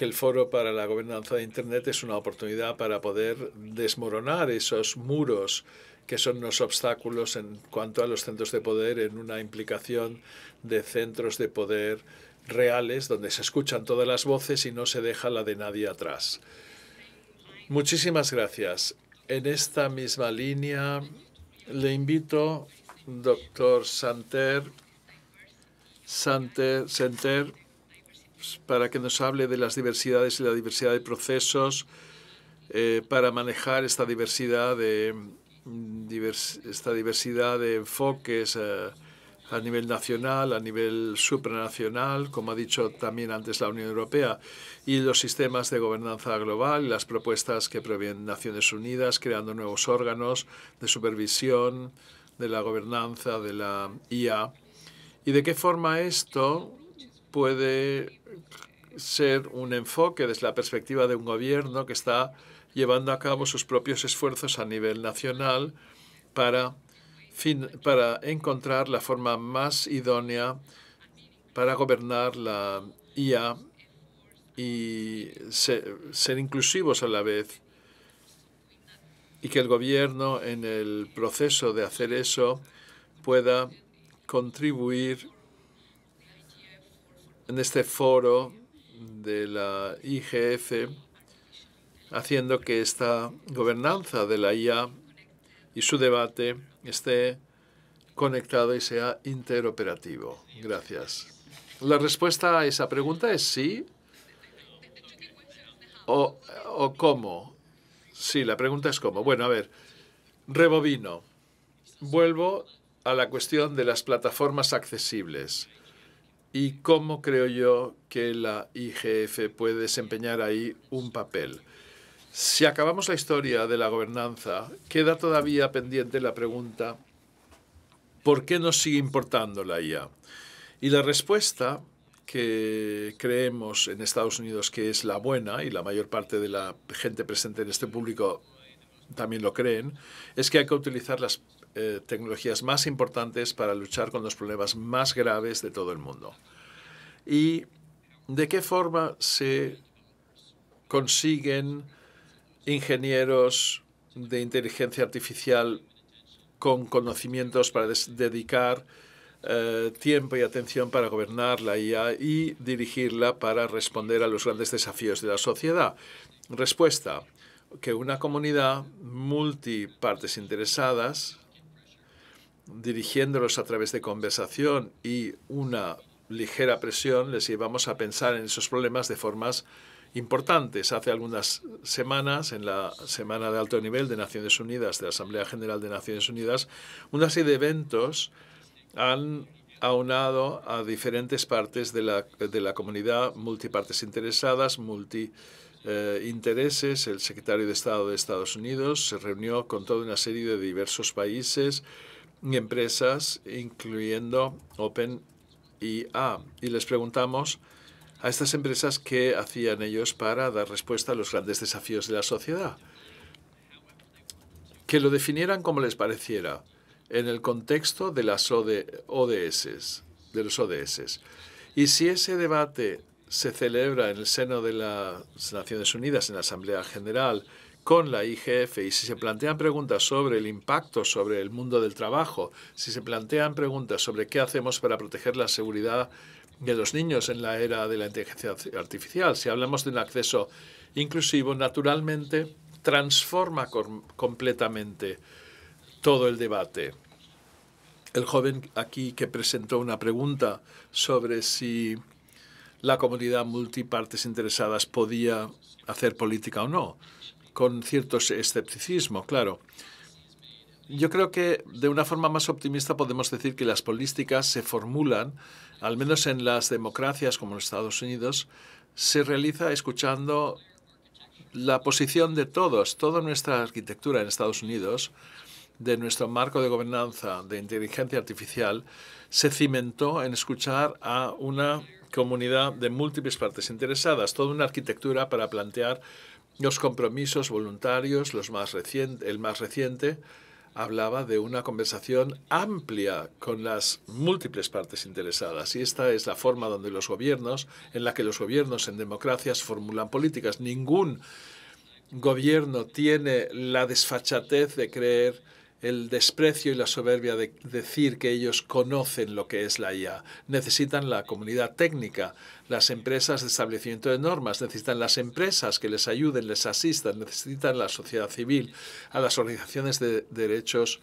que el Foro para la Gobernanza de Internet es una oportunidad para poder desmoronar esos muros que son los obstáculos en cuanto a los centros de poder en una implicación de centros de poder reales donde se escuchan todas las voces y no se deja la de nadie atrás. Muchísimas gracias. En esta misma línea le invito, doctor Santer, Santer, Santer pues, para que nos hable de las diversidades y la diversidad de procesos eh, para manejar esta diversidad de, mm, esta diversidad de enfoques eh, a nivel nacional, a nivel supranacional, como ha dicho también antes la Unión Europea, y los sistemas de gobernanza global, las propuestas que provienen Naciones Unidas, creando nuevos órganos de supervisión de la gobernanza, de la IA. ¿Y de qué forma esto puede ser un enfoque desde la perspectiva de un gobierno que está llevando a cabo sus propios esfuerzos a nivel nacional para, para encontrar la forma más idónea para gobernar la IA y ser, ser inclusivos a la vez y que el gobierno en el proceso de hacer eso pueda contribuir en este foro de la IGF, haciendo que esta gobernanza de la IA y su debate esté conectado y sea interoperativo. Gracias. La respuesta a esa pregunta es sí o, cómo. Sí, la pregunta es cómo. Bueno, a ver, rebobino. Vuelvo a la cuestión de las plataformas accesibles y cómo creo yo que la IGF puede desempeñar ahí un papel. Si acabamos la historia de la gobernanza, queda todavía pendiente la pregunta ¿por qué nos sigue importando la IA? Y la respuesta que creemos en Estados Unidos que es la buena, y la mayor parte de la gente presente en este público también lo creen, es que hay que utilizar las eh, tecnologías más importantes para luchar con los problemas más graves de todo el mundo. ¿Y de qué forma se consiguen ingenieros de inteligencia artificial con conocimientos para dedicar eh, tiempo y atención para gobernar la IA y dirigirla para responder a los grandes desafíos de la sociedad. Respuesta, que una comunidad multipartes interesadas dirigiéndolos a través de conversación y una ligera presión, les llevamos a pensar en esos problemas de formas importantes. Hace algunas semanas, en la Semana de Alto Nivel de Naciones Unidas, de la Asamblea General de Naciones Unidas, una serie de eventos han aunado a diferentes partes de la, de la comunidad, multipartes interesadas, multi... Eh, intereses, el secretario de Estado de Estados Unidos se reunió con toda una serie de diversos países, empresas, incluyendo OpenIA. Y les preguntamos a estas empresas qué hacían ellos para dar respuesta a los grandes desafíos de la sociedad. Que lo definieran como les pareciera en el contexto de las de los ODS. Y si ese debate se celebra en el seno de las Naciones Unidas, en la Asamblea General, con la IGF y si se plantean preguntas sobre el impacto sobre el mundo del trabajo, si se plantean preguntas sobre qué hacemos para proteger la seguridad de los niños en la era de la inteligencia artificial, si hablamos de un acceso inclusivo, naturalmente transforma completamente todo el debate. El joven aquí que presentó una pregunta sobre si la comunidad multipartes interesadas podía hacer política o no con cierto escepticismo, claro. Yo creo que de una forma más optimista podemos decir que las políticas se formulan, al menos en las democracias como en Estados Unidos, se realiza escuchando la posición de todos, toda nuestra arquitectura en Estados Unidos, de nuestro marco de gobernanza de inteligencia artificial, se cimentó en escuchar a una comunidad de múltiples partes interesadas, toda una arquitectura para plantear los compromisos voluntarios, los más el más reciente, hablaba de una conversación amplia con las múltiples partes interesadas. Y esta es la forma donde los gobiernos, en la que los gobiernos en democracias formulan políticas. Ningún gobierno tiene la desfachatez de creer el desprecio y la soberbia de decir que ellos conocen lo que es la IA. Necesitan la comunidad técnica, las empresas de establecimiento de normas, necesitan las empresas que les ayuden, les asistan, necesitan la sociedad civil, a las organizaciones de derechos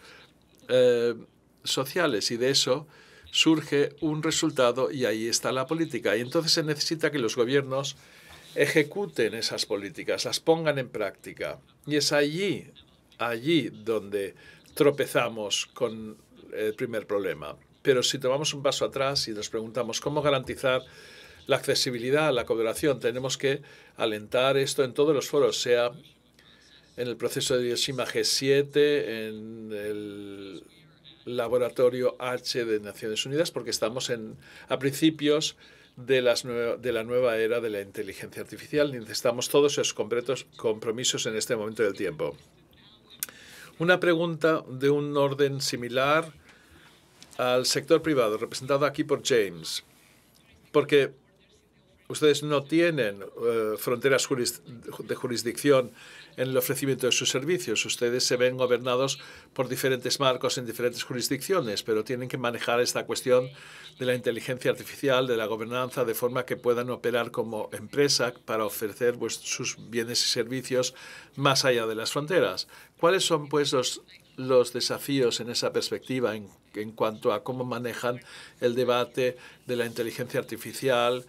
eh, sociales. Y de eso surge un resultado y ahí está la política. Y entonces se necesita que los gobiernos ejecuten esas políticas, las pongan en práctica. Y es allí, allí donde tropezamos con el primer problema. Pero si tomamos un paso atrás y nos preguntamos cómo garantizar la accesibilidad, la cooperación, tenemos que alentar esto en todos los foros, sea en el proceso de Hiroshima G7, en el laboratorio H de Naciones Unidas, porque estamos a principios de, de la nueva era de la inteligencia artificial. Necesitamos todos esos compromisos en este momento del tiempo. Una pregunta de un orden similar al sector privado, representado aquí por James, porque ustedes no tienen eh, fronteras de jurisdicción en el ofrecimiento de sus servicios. Ustedes se ven gobernados por diferentes marcos en diferentes jurisdicciones, pero tienen que manejar esta cuestión de la inteligencia artificial, de la gobernanza, de forma que puedan operar como empresa para ofrecer pues, sus bienes y servicios más allá de las fronteras. ¿Cuáles son pues los los desafíos en esa perspectiva en, cuanto a cómo manejan el debate de la inteligencia artificial,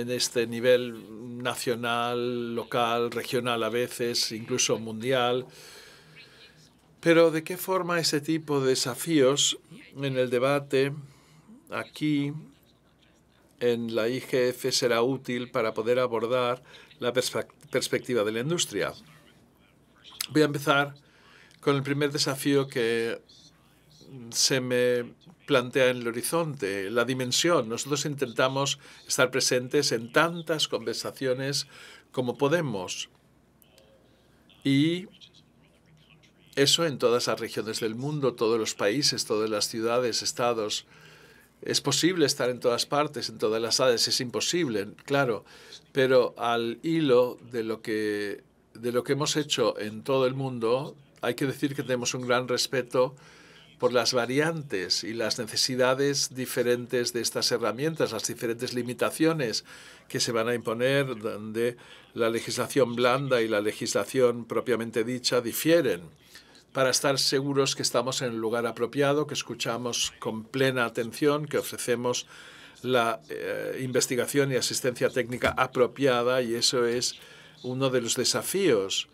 en este nivel nacional, local, regional a veces, incluso mundial. Pero ¿de qué forma ese tipo de desafíos en el debate aquí en la IGF será útil para poder abordar la perspectiva de la industria? Voy a empezar con el primer desafío que se me plantea en el horizonte, la dimensión. Nosotros intentamos estar presentes en tantas conversaciones como podemos. Y eso en todas las regiones del mundo, todos los países, todas las ciudades, estados. Es posible estar en todas partes, en todas las áreas, es imposible, claro, pero al hilo de lo que de lo que hemos hecho en todo el mundo, hay que decir que tenemos un gran respeto por las variantes y las necesidades diferentes de estas herramientas, las diferentes limitaciones que se van a imponer donde la legislación blanda y la legislación propiamente dicha difieren, para estar seguros que estamos en el lugar apropiado, que escuchamos con plena atención, que ofrecemos la eh, investigación y asistencia técnica apropiada y eso es uno de los desafíos,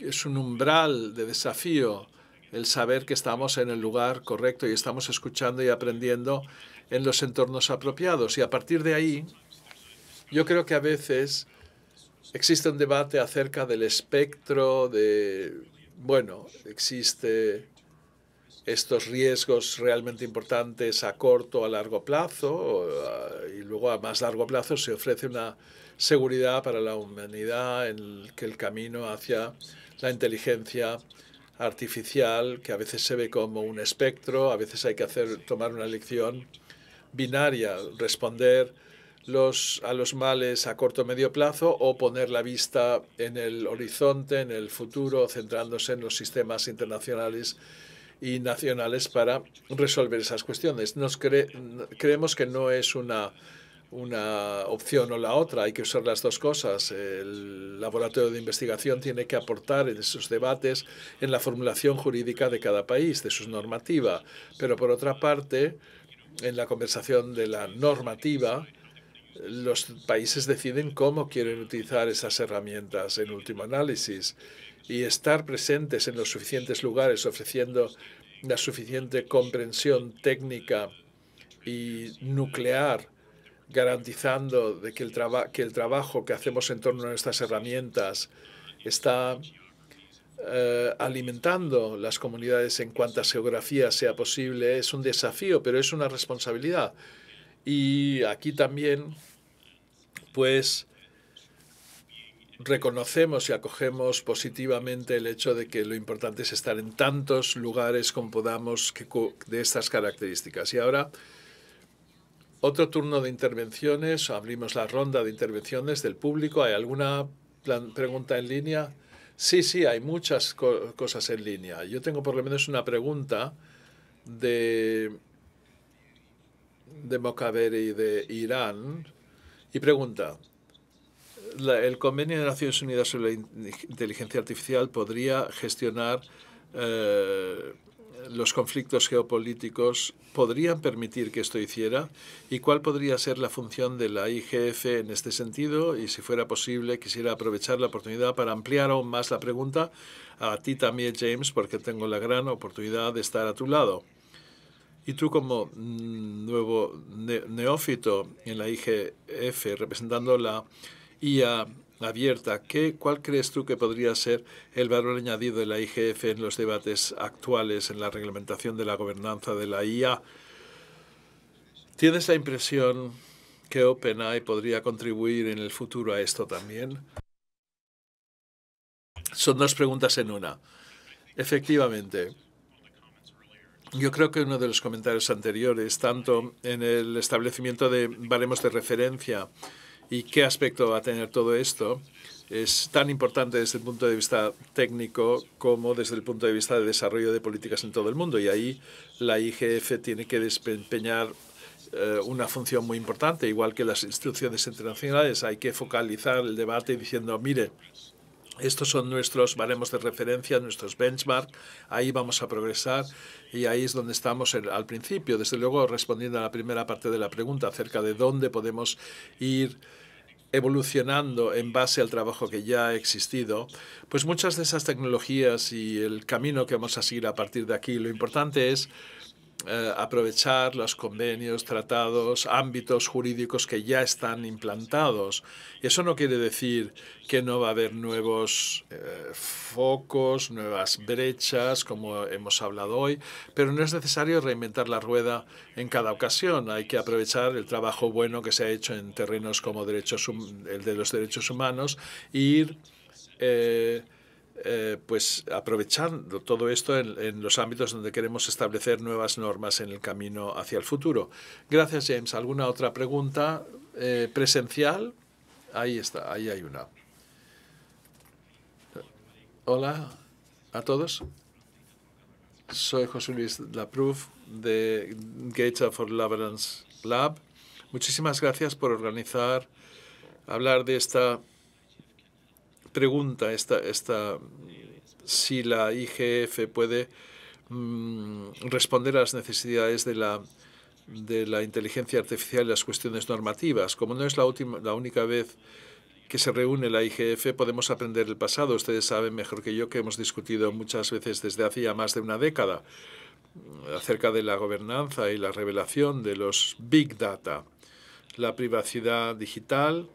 es un umbral de desafío el saber que estamos en el lugar correcto y estamos escuchando y aprendiendo en los entornos apropiados. Y a partir de ahí, yo creo que a veces existe un debate acerca del espectro de, bueno, existe estos riesgos realmente importantes a corto o a largo plazo y luego a más largo plazo se ofrece una seguridad para la humanidad en que el camino hacia la inteligencia artificial que a veces se ve como un espectro, a veces hay que hacer, tomar una elección binaria, responder los, a los males a corto o medio plazo o poner la vista en el horizonte, en el futuro, centrándose en los sistemas internacionales y nacionales para resolver esas cuestiones. Nos creemos que no es una una opción o la otra, hay que usar las dos cosas. El laboratorio de investigación tiene que aportar en esos debates en la formulación jurídica de cada país, de su normativa, pero por otra parte, en la conversación de la normativa, los países deciden cómo quieren utilizar esas herramientas en último análisis y estar presentes en los suficientes lugares ofreciendo la suficiente comprensión técnica y nuclear garantizando de que, el trabajo que hacemos en torno a estas herramientas está eh, alimentando las comunidades en cuantas geografías sea posible es un desafío, pero es una responsabilidad. Y aquí también, pues, reconocemos y acogemos positivamente el hecho de que lo importante es estar en tantos lugares como podamos de estas características. Y ahora otro turno de intervenciones, abrimos la ronda de intervenciones del público. ¿Hay alguna pregunta en línea? Sí, sí, hay muchas cosas en línea. Yo tengo por lo menos una pregunta de, de y de Irán y pregunta, ¿el convenio de Naciones Unidas sobre la inteligencia artificial podría gestionar eh, los conflictos geopolíticos podrían permitir que esto hiciera y cuál podría ser la función de la IGF en este sentido y si fuera posible quisiera aprovechar la oportunidad para ampliar aún más la pregunta a ti también James porque tengo la gran oportunidad de estar a tu lado. Y tú como mm, nuevo neófito en la IGF representando la IA abierta. ¿Qué, ¿Cuál crees tú que podría ser el valor añadido de la IGF en los debates actuales, en la reglamentación de la gobernanza de la IA? ¿Tienes la impresión que OpenAI podría contribuir en el futuro a esto también? Son dos preguntas en una. Efectivamente, yo creo que uno de los comentarios anteriores, tanto en el establecimiento de baremos de referencia, y qué aspecto va a tener todo esto es tan importante desde el punto de vista técnico como desde el punto de vista de desarrollo de políticas en todo el mundo. Y ahí la IGF tiene que desempeñar eh, una función muy importante, igual que las instituciones internacionales. Hay que focalizar el debate diciendo, mire, estos son nuestros baremos de referencia, nuestros benchmark, ahí vamos a progresar y ahí es donde estamos al principio. Desde luego, respondiendo a la primera parte de la pregunta acerca de dónde podemos ir evolucionando en base al trabajo que ya ha existido, pues muchas de esas tecnologías y el camino que vamos a seguir a partir de aquí, lo importante es eh, aprovechar los convenios, tratados, ámbitos jurídicos que ya están implantados. Eso no quiere decir que no va a haber nuevos eh, focos, nuevas brechas, como hemos hablado hoy, pero no es necesario reinventar la rueda en cada ocasión. Hay que aprovechar el trabajo bueno que se ha hecho en terrenos como derechos, el de los derechos humanos e ir... Eh, eh, pues aprovechando todo esto en, los ámbitos donde queremos establecer nuevas normas en el camino hacia el futuro. Gracias, James. ¿Alguna otra pregunta eh, presencial? Ahí está, ahí hay una. Hola a todos. Soy José Luis Lapruf de Gator for Governance Lab. Muchísimas gracias por organizar, hablar de esta pregunta esta, esta si la IGF puede mm, responder a las necesidades de la, de la inteligencia artificial y las cuestiones normativas. Como no es la, última, la única vez que se reúne la IGF, podemos aprender el pasado. Ustedes saben mejor que yo que hemos discutido muchas veces desde hacía más de una década mm, acerca de la gobernanza y la revelación de los big data, la privacidad digital,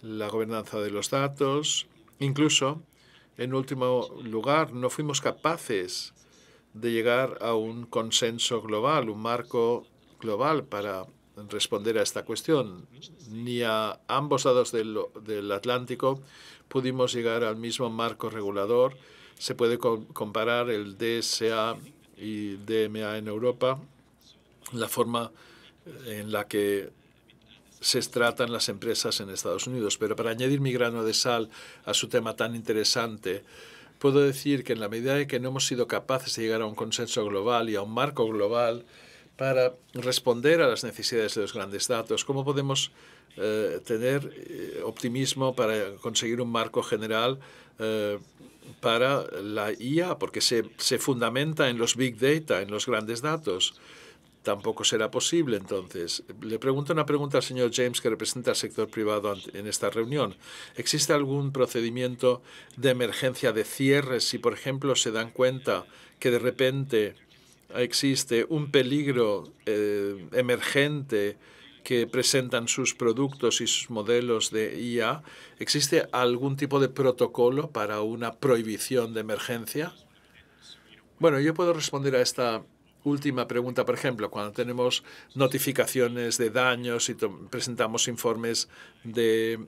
la gobernanza de los datos, Incluso, en último lugar, no fuimos capaces de llegar a un consenso global, un marco global para responder a esta cuestión. Ni a ambos lados del, Atlántico pudimos llegar al mismo marco regulador. Se puede comparar el DSA y DMA en Europa, la forma en la que se tratan las empresas en Estados Unidos. Pero para añadir mi grano de sal a su tema tan interesante, puedo decir que en la medida en que no hemos sido capaces de llegar a un consenso global y a un marco global para responder a las necesidades de los grandes datos, ¿cómo podemos eh, tener eh, optimismo para conseguir un marco general eh, para la IA? Porque se, se fundamenta en los big data, en los grandes datos tampoco será posible entonces. Le pregunto una pregunta al señor James, que representa al sector privado en esta reunión. ¿Existe algún procedimiento de emergencia de cierre si, por ejemplo, se dan cuenta que de repente existe un peligro eh, emergente que presentan sus productos y sus modelos de IA? ¿Existe algún tipo de protocolo para una prohibición de emergencia? Bueno, yo puedo responder a esta Última pregunta, por ejemplo, cuando tenemos notificaciones de daños y presentamos informes de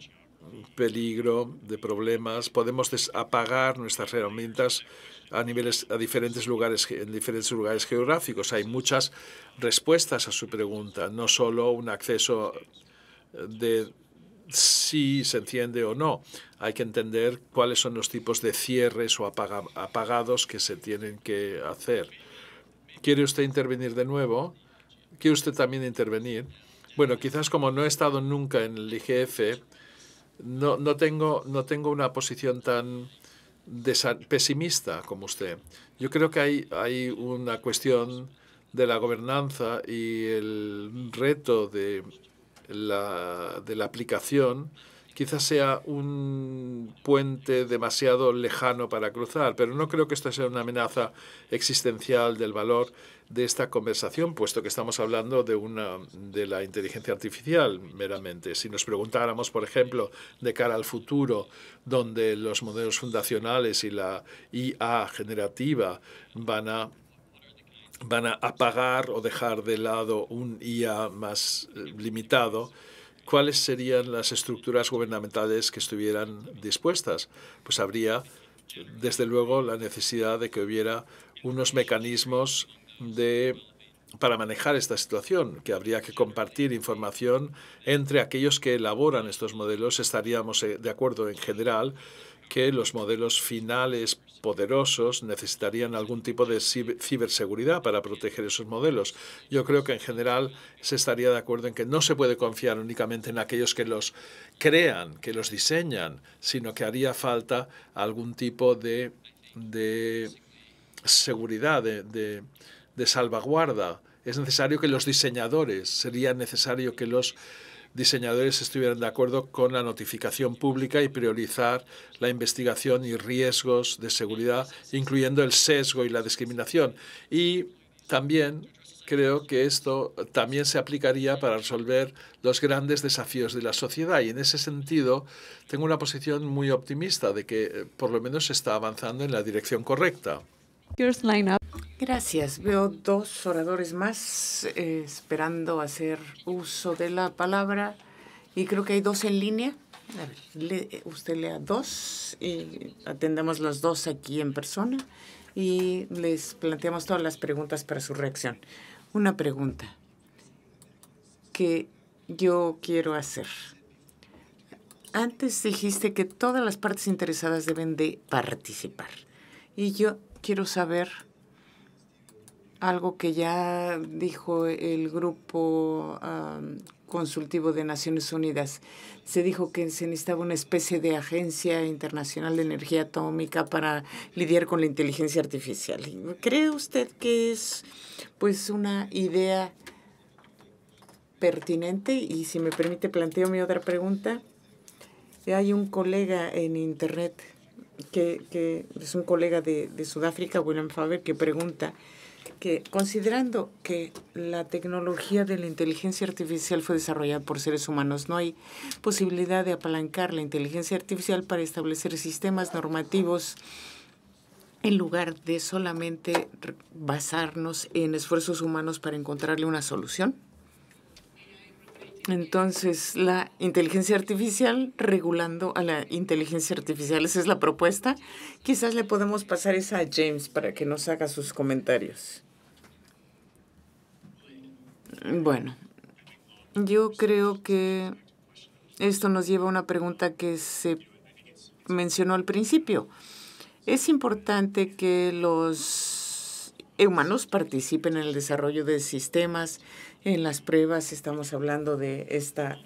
peligro, de problemas, podemos apagar nuestras herramientas a niveles a diferentes lugares en diferentes lugares geográficos. Hay muchas respuestas a su pregunta, no solo un acceso eh, de si se enciende o no. Hay que entender cuáles son los tipos de cierres o apagados que se tienen que hacer. ¿Quiere usted intervenir de nuevo? ¿Quiere usted también intervenir? Bueno, quizás como no he estado nunca en el IGF, no, tengo, no tengo una posición tan pesimista como usted. Yo creo que hay, hay una cuestión de la gobernanza y el reto de de la aplicación quizás sea un puente demasiado lejano para cruzar, pero no creo que esto sea una amenaza existencial del valor de esta conversación, puesto que estamos hablando de, una, de la inteligencia artificial meramente. Si nos preguntáramos, por ejemplo, de cara al futuro, donde los modelos fundacionales y la IA generativa van a van a apagar o dejar de lado un IA más eh, limitado, ¿Cuáles serían las estructuras gubernamentales que estuvieran dispuestas? Pues habría, desde luego, la necesidad de que hubiera unos mecanismos de para manejar esta situación, que habría que compartir información entre aquellos que elaboran estos modelos, estaríamos eh, de acuerdo en general, que los modelos finales poderosos necesitarían algún tipo de ciberseguridad para proteger esos modelos. Yo creo que en general se estaría de acuerdo en que no se puede confiar únicamente en aquellos que los crean, que los diseñan, sino que haría falta algún tipo de, seguridad, de, de salvaguarda. Es necesario que los diseñadores, sería necesario que los diseñadores estuvieran de acuerdo con la notificación pública y priorizar la investigación y riesgos de seguridad, incluyendo el sesgo y la discriminación. Y también creo que esto también se aplicaría para resolver los grandes desafíos de la sociedad. Y en ese sentido, tengo una posición muy optimista de que eh, por lo menos se está avanzando en la dirección correcta. Gracias. Veo dos oradores más eh, esperando hacer uso de la palabra y creo que hay dos en línea. A ver, usted lea dos y atendamos los dos aquí en persona y les planteamos todas las preguntas para su reacción. Una pregunta que yo quiero hacer. Antes dijiste que todas las partes interesadas deben de participar. Y yo quiero saber algo que ya dijo el grupo consultivo de Naciones Unidas. Se dijo que se necesitaba una especie de agencia internacional de energía atómica para lidiar con la inteligencia artificial. ¿Cree usted que es pues una idea pertinente? Y si me permite, planteo mi otra pregunta. Hay un colega en Internet que, que es un colega de, de Sudáfrica, William Faber, que pregunta que considerando que la tecnología de la inteligencia artificial fue desarrollada por seres humanos, no hay posibilidad de apalancar la inteligencia artificial para establecer sistemas normativos en lugar de solamente basarnos en esfuerzos humanos para encontrarle una solución. Entonces, la inteligencia artificial regulando a la inteligencia artificial, esa es la propuesta. Quizás le podemos pasar esa a James para que nos haga sus comentarios. Bueno, yo creo que esto nos lleva a una pregunta que se mencionó al principio. Es importante que los humanos participen en el desarrollo de sistemas. En las pruebas estamos hablando de esta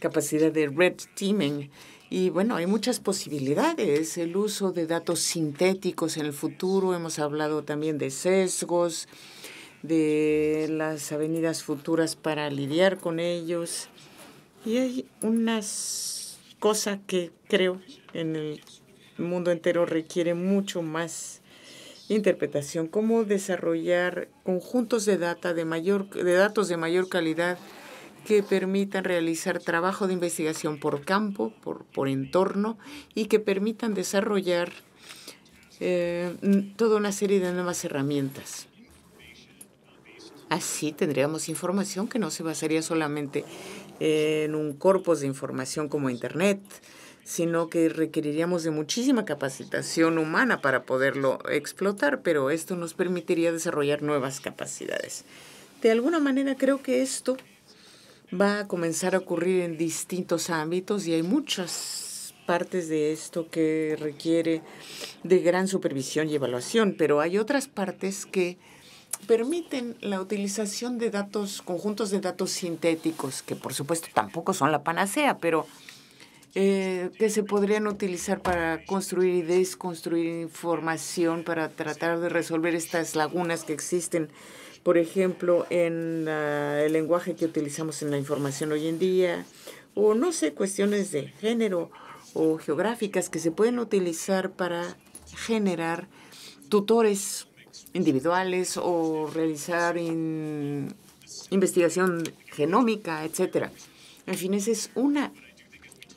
capacidad de red teaming. Y bueno, hay muchas posibilidades. El uso de datos sintéticos en el futuro. Hemos hablado también de sesgos, de las avenidas futuras para lidiar con ellos. Y hay unas cosas que creo en el mundo entero requiere mucho más interpretación, cómo desarrollar conjuntos de, data de, mayor, de datos de mayor calidad que permitan realizar trabajo de investigación por campo, por, entorno y que permitan desarrollar eh, toda una serie de nuevas herramientas. Así tendríamos información que no se basaría solamente en un corpus de información como Internet, sino que requeriríamos de muchísima capacitación humana para poderlo explotar, pero esto nos permitiría desarrollar nuevas capacidades. De alguna manera creo que esto va a comenzar a ocurrir en distintos ámbitos y hay muchas partes de esto que requiere de gran supervisión y evaluación, pero hay otras partes que permiten la utilización de datos, conjuntos de datos sintéticos, que por supuesto tampoco son la panacea, pero eh, que se podrían utilizar para construir y desconstruir información para tratar de resolver estas lagunas que existen. Por ejemplo, en el lenguaje que utilizamos en la información hoy en día, o no sé, cuestiones de género o geográficas que se pueden utilizar para generar tutores individuales o realizar investigación genómica, etcétera. En fin, esa es una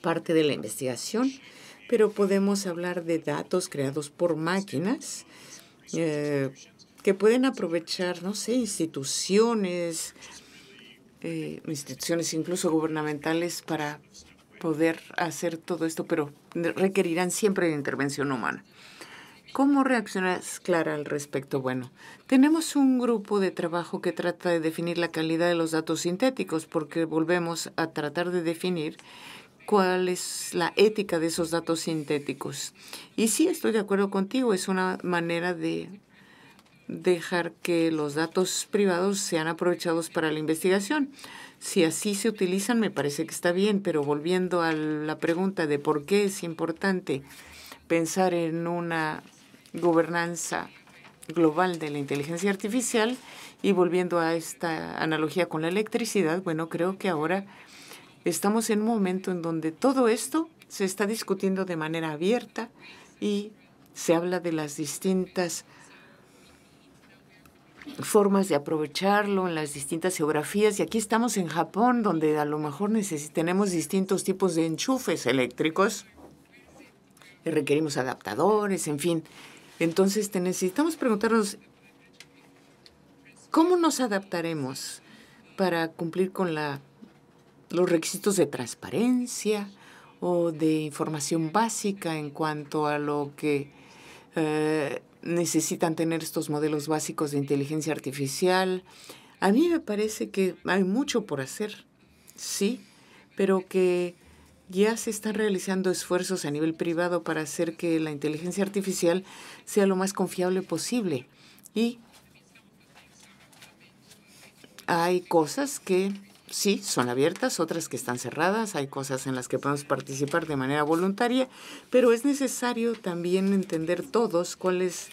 parte de la investigación, pero podemos hablar de datos creados por máquinas eh, que pueden aprovechar, no sé, instituciones, eh, instituciones incluso gubernamentales para poder hacer todo esto, pero requerirán siempre intervención humana. ¿Cómo reaccionas, Clara, al respecto? Bueno, tenemos un grupo de trabajo que trata de definir la calidad de los datos sintéticos, porque volvemos a tratar de definir cuál es la ética de esos datos sintéticos. Y sí, estoy de acuerdo contigo, es una manera de dejar que los datos privados sean aprovechados para la investigación. Si así se utilizan, me parece que está bien, pero volviendo a la pregunta de por qué es importante pensar en una gobernanza global de la inteligencia artificial y volviendo a esta analogía con la electricidad, bueno, creo que ahora Estamos en un momento en donde todo esto se está discutiendo de manera abierta y se habla de las distintas formas de aprovecharlo en las distintas geografías. Y aquí estamos en Japón, donde a lo mejor tenemos distintos tipos de enchufes eléctricos. Y requerimos adaptadores, en fin. Entonces necesitamos preguntarnos, ¿cómo nos adaptaremos para cumplir con la los requisitos de transparencia o de información básica en cuanto a lo que eh, necesitan tener estos modelos básicos de inteligencia artificial. A mí me parece que hay mucho por hacer, sí, pero que ya se están realizando esfuerzos a nivel privado para hacer que la inteligencia artificial sea lo más confiable posible. Y hay cosas que sí, son abiertas, otras que están cerradas, hay cosas en las que podemos participar de manera voluntaria, pero es necesario también entender todos cuáles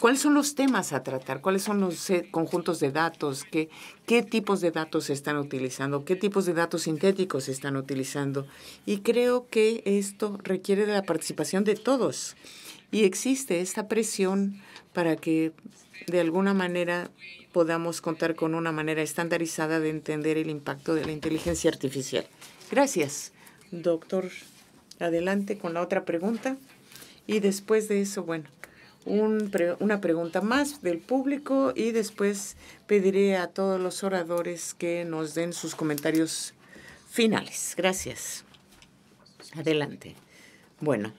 cuáles son los temas a tratar, cuáles son los eh, conjuntos de datos, qué, qué tipos de datos se están utilizando, qué tipos de datos sintéticos se están utilizando. Y creo que esto requiere de la participación de todos. Y existe esta presión para que de alguna manera podamos contar con una manera estandarizada de entender el impacto de la inteligencia artificial. Gracias. Doctor, adelante con la otra pregunta. Y después de eso, bueno, una pregunta más del público y después pediré a todos los oradores que nos den sus comentarios finales. Gracias. Adelante. Bueno,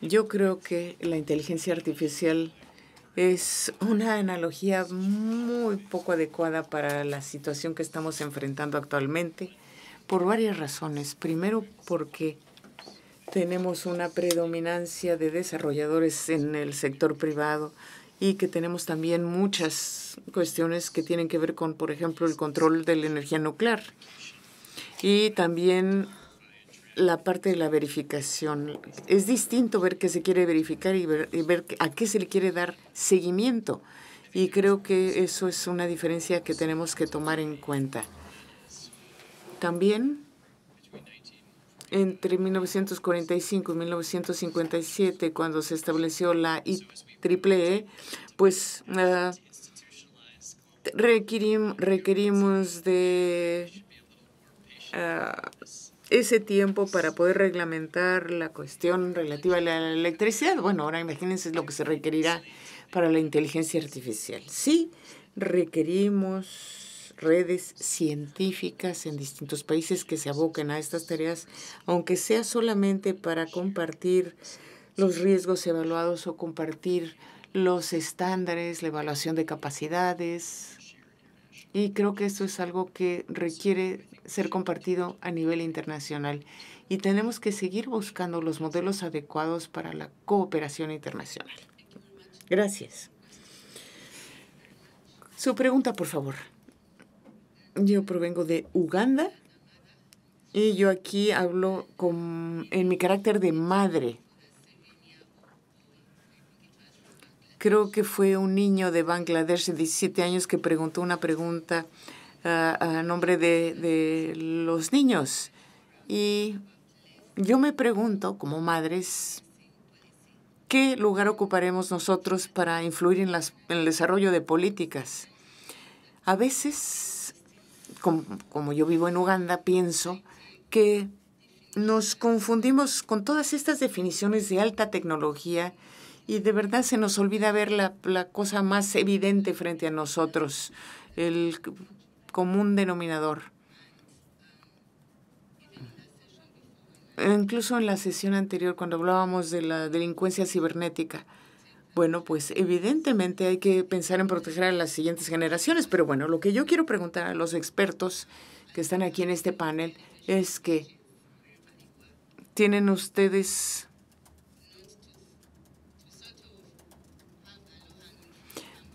yo creo que la inteligencia artificial es una analogía muy poco adecuada para la situación que estamos enfrentando actualmente por varias razones. Primero, porque tenemos una predominancia de desarrolladores en el sector privado y que tenemos también muchas cuestiones que tienen que ver con, por ejemplo, el control de la energía nuclear y también la parte de la verificación. Es distinto ver qué se quiere verificar y ver, a qué se le quiere dar seguimiento. Y creo que eso es una diferencia que tenemos que tomar en cuenta. También, entre 1945 y 1957, cuando se estableció la IEEE, e, pues ah, requerimos de ah, ese tiempo para poder reglamentar la cuestión relativa a la electricidad. Bueno, ahora imagínense lo que se requerirá para la inteligencia artificial. Sí, requerimos redes científicas en distintos países que se aboquen a estas tareas, aunque sea solamente para compartir los riesgos evaluados o compartir los estándares, la evaluación de capacidades, y creo que esto es algo que requiere ser compartido a nivel internacional. Y tenemos que seguir buscando los modelos adecuados para la cooperación internacional. Gracias. Su pregunta, por favor. Yo provengo de Uganda y yo aquí hablo con, en mi carácter de madre creo que fue un niño de Bangladesh de 17 años que preguntó una pregunta ah, a nombre de, los niños. Y yo me pregunto, como madres, ¿qué lugar ocuparemos nosotros para influir en, el desarrollo de políticas? A veces, como, yo vivo en Uganda, pienso que nos confundimos con todas estas definiciones de alta tecnología y de verdad se nos olvida ver la, cosa más evidente frente a nosotros, el común denominador. Incluso en la sesión anterior, cuando hablábamos de la delincuencia cibernética, bueno, pues evidentemente hay que pensar en proteger a las siguientes generaciones, pero bueno, lo que yo quiero preguntar a los expertos que están aquí en este panel es que tienen ustedes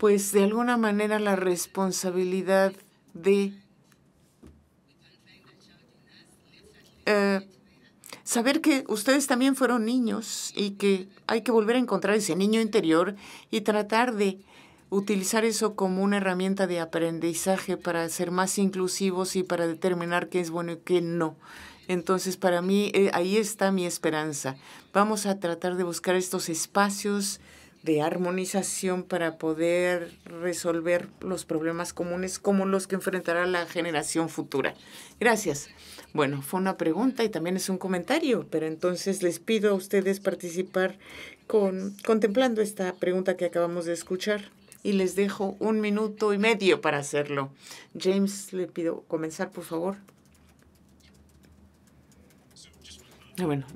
pues de alguna manera la responsabilidad de eh, saber que ustedes también fueron niños y que hay que volver a encontrar ese niño interior y tratar de utilizar eso como una herramienta de aprendizaje para ser más inclusivos y para determinar qué es bueno y qué no. Entonces, para mí, eh, ahí está mi esperanza. Vamos a tratar de buscar estos espacios de armonización para poder resolver los problemas comunes como los que enfrentará la generación futura. Gracias. Bueno, fue una pregunta y también es un comentario, pero entonces les pido a ustedes participar con, contemplando esta pregunta que acabamos de escuchar y les dejo un minuto y medio para hacerlo. James, le pido comenzar, por favor. Ah, bueno,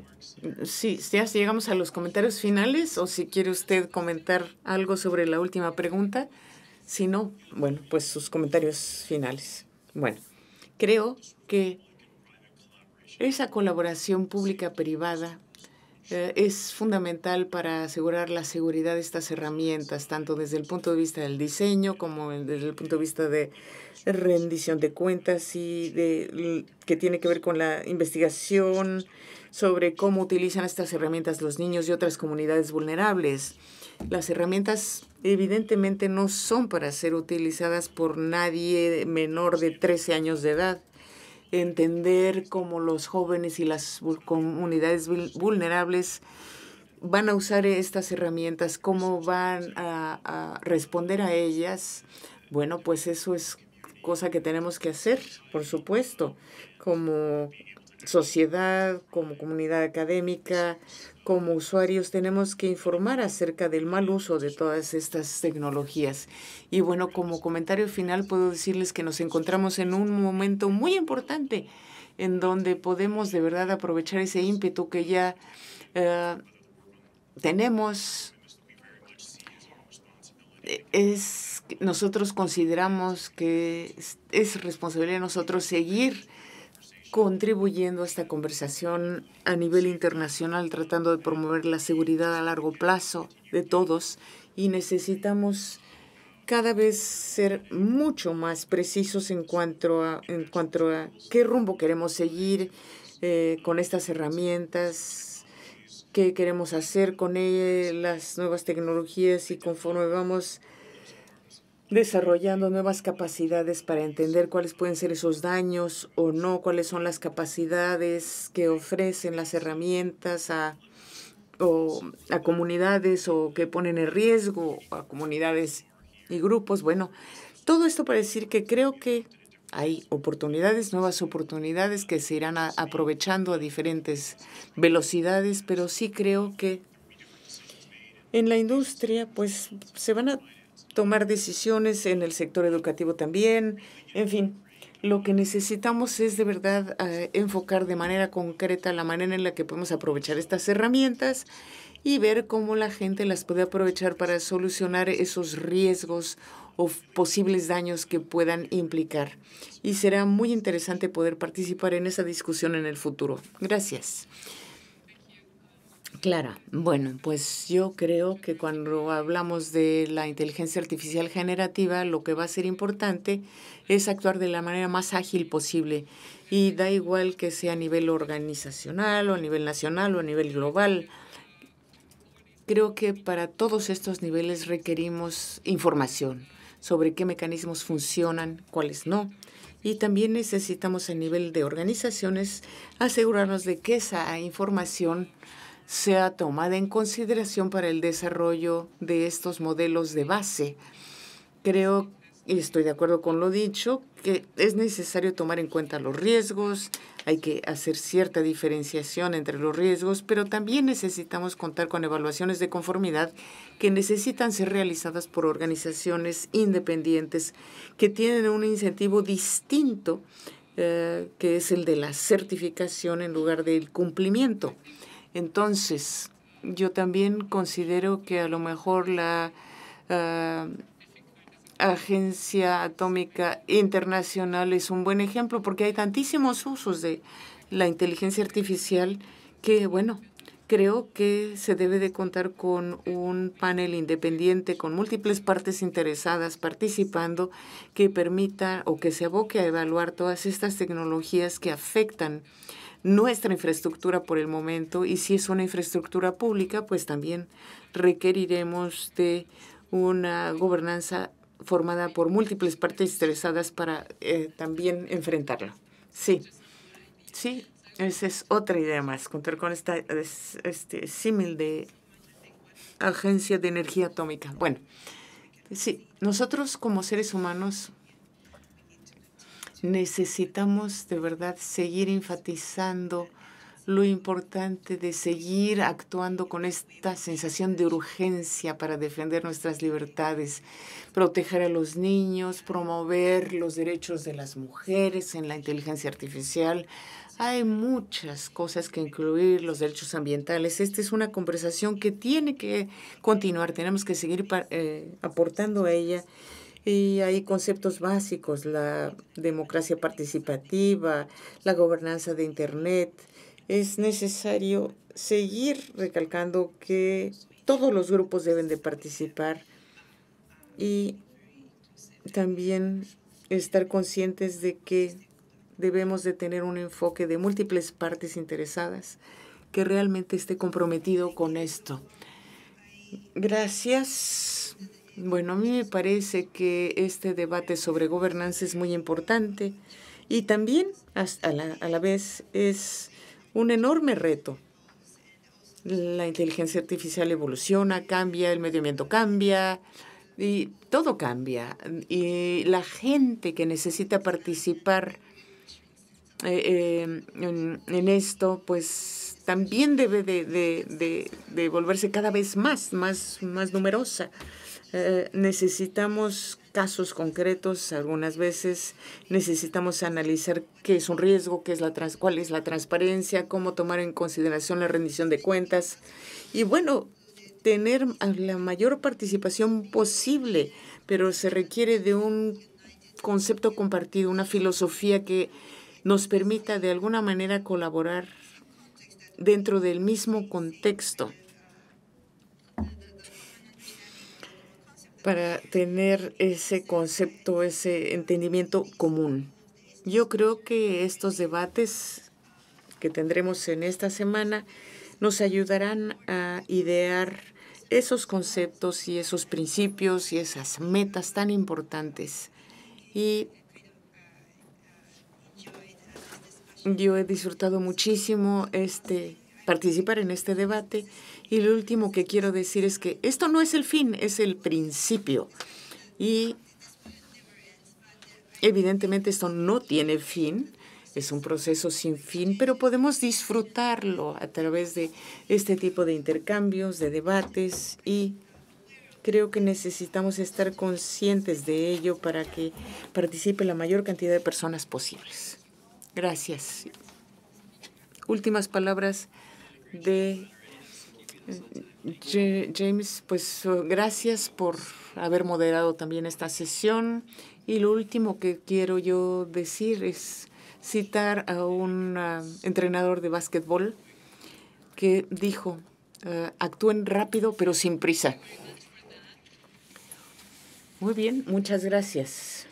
si sí, ya llegamos a los comentarios finales o si quiere usted comentar algo sobre la última pregunta. Si no, bueno, pues sus comentarios finales. Bueno, creo que esa colaboración pública-privada eh, es fundamental para asegurar la seguridad de estas herramientas, tanto desde el punto de vista del diseño como desde el punto de vista de rendición de cuentas y de que tiene que ver con la investigación, sobre cómo utilizan estas herramientas los niños y otras comunidades vulnerables. Las herramientas evidentemente no son para ser utilizadas por nadie menor de 13 años de edad. Entender cómo los jóvenes y las comunidades vulnerables van a usar estas herramientas, cómo van a, a responder a ellas, bueno, pues eso es cosa que tenemos que hacer, por supuesto, como sociedad, como comunidad académica, como usuarios, tenemos que informar acerca del mal uso de todas estas tecnologías. Y bueno, como comentario final, puedo decirles que nos encontramos en un momento muy importante en donde podemos de verdad aprovechar ese ímpetu que ya eh, tenemos. Es, nosotros consideramos que es, es responsabilidad de nosotros seguir contribuyendo a esta conversación a nivel internacional, tratando de promover la seguridad a largo plazo de todos y necesitamos cada vez ser mucho más precisos en cuanto a, en cuanto a qué rumbo queremos seguir eh, con estas herramientas, qué queremos hacer con ellas, eh, las nuevas tecnologías y conforme vamos desarrollando nuevas capacidades para entender cuáles pueden ser esos daños o no, cuáles son las capacidades que ofrecen las herramientas a, comunidades o que ponen en riesgo a comunidades y grupos. Bueno, todo esto para decir que creo que hay oportunidades, nuevas oportunidades que se irán aprovechando a diferentes velocidades, pero sí creo que en la industria pues se van a tomar decisiones en el sector educativo también, en fin. Lo que necesitamos es de verdad eh, enfocar de manera concreta la manera en la que podemos aprovechar estas herramientas y ver cómo la gente las puede aprovechar para solucionar esos riesgos o posibles daños que puedan implicar. Y será muy interesante poder participar en esa discusión en el futuro. Gracias. Clara. Bueno, pues yo creo que cuando hablamos de la inteligencia artificial generativa, lo que va a ser importante es actuar de la manera más ágil posible. Y da igual que sea a nivel organizacional o a nivel nacional o a nivel global. Creo que para todos estos niveles requerimos información sobre qué mecanismos funcionan, cuáles no. Y también necesitamos a nivel de organizaciones asegurarnos de que esa información sea tomada en consideración para el desarrollo de estos modelos de base. Creo, y estoy de acuerdo con lo dicho, que es necesario tomar en cuenta los riesgos, hay que hacer cierta diferenciación entre los riesgos, pero también necesitamos contar con evaluaciones de conformidad que necesitan ser realizadas por organizaciones independientes que tienen un incentivo distinto, eh, que es el de la certificación en lugar del cumplimiento. Entonces, yo también considero que a lo mejor la ah, Agencia Atómica Internacional es un buen ejemplo porque hay tantísimos usos de la inteligencia artificial que, bueno, creo que se debe de contar con un panel independiente con múltiples partes interesadas participando que permita o que se aboque a evaluar todas estas tecnologías que afectan nuestra infraestructura por el momento y si es una infraestructura pública, pues también requeriremos de una gobernanza formada por múltiples partes interesadas para eh, también enfrentarlo. Sí, sí, esa es otra idea más, contar con esta este símil de Agencia de Energía Atómica. Bueno, sí, nosotros como seres humanos necesitamos de verdad seguir enfatizando lo importante de seguir actuando con esta sensación de urgencia para defender nuestras libertades, proteger a los niños, promover los derechos de las mujeres en la inteligencia artificial. Hay muchas cosas que incluir, los derechos ambientales. Esta es una conversación que tiene que continuar, tenemos que seguir eh, aportando a ella y hay conceptos básicos, la democracia participativa, la gobernanza de Internet. Es necesario seguir recalcando que todos los grupos deben de participar y también estar conscientes de que debemos de tener un enfoque de múltiples partes interesadas que realmente esté comprometido con esto. Gracias. Bueno, a mí me parece que este debate sobre gobernanza es muy importante y también a la, vez es un enorme reto. La inteligencia artificial evoluciona, cambia, el medio ambiente cambia y todo cambia. Y la gente que necesita participar eh, eh, en, esto, pues también debe de, de volverse cada vez más, más, más numerosa. Eh, necesitamos casos concretos, algunas veces necesitamos analizar qué es un riesgo, qué es la cuál es la transparencia, cómo tomar en consideración la rendición de cuentas y bueno, tener la mayor participación posible, pero se requiere de un concepto compartido, una filosofía que nos permita de alguna manera colaborar dentro del mismo contexto para tener ese concepto, ese entendimiento común. Yo creo que estos debates que tendremos en esta semana nos ayudarán a idear esos conceptos y esos principios y esas metas tan importantes. Y yo he disfrutado muchísimo este participar en este debate. Y lo último que quiero decir es que esto no es el fin, es el principio. Y evidentemente esto no tiene fin, es un proceso sin fin, pero podemos disfrutarlo a través de este tipo de intercambios, de debates y creo que necesitamos estar conscientes de ello para que participe la mayor cantidad de personas posibles. Gracias. Últimas palabras de James, pues uh, gracias por haber moderado también esta sesión. Y lo último que quiero yo decir es citar a un uh, entrenador de básquetbol que dijo, uh, actúen rápido pero sin prisa. Muy bien, muchas gracias.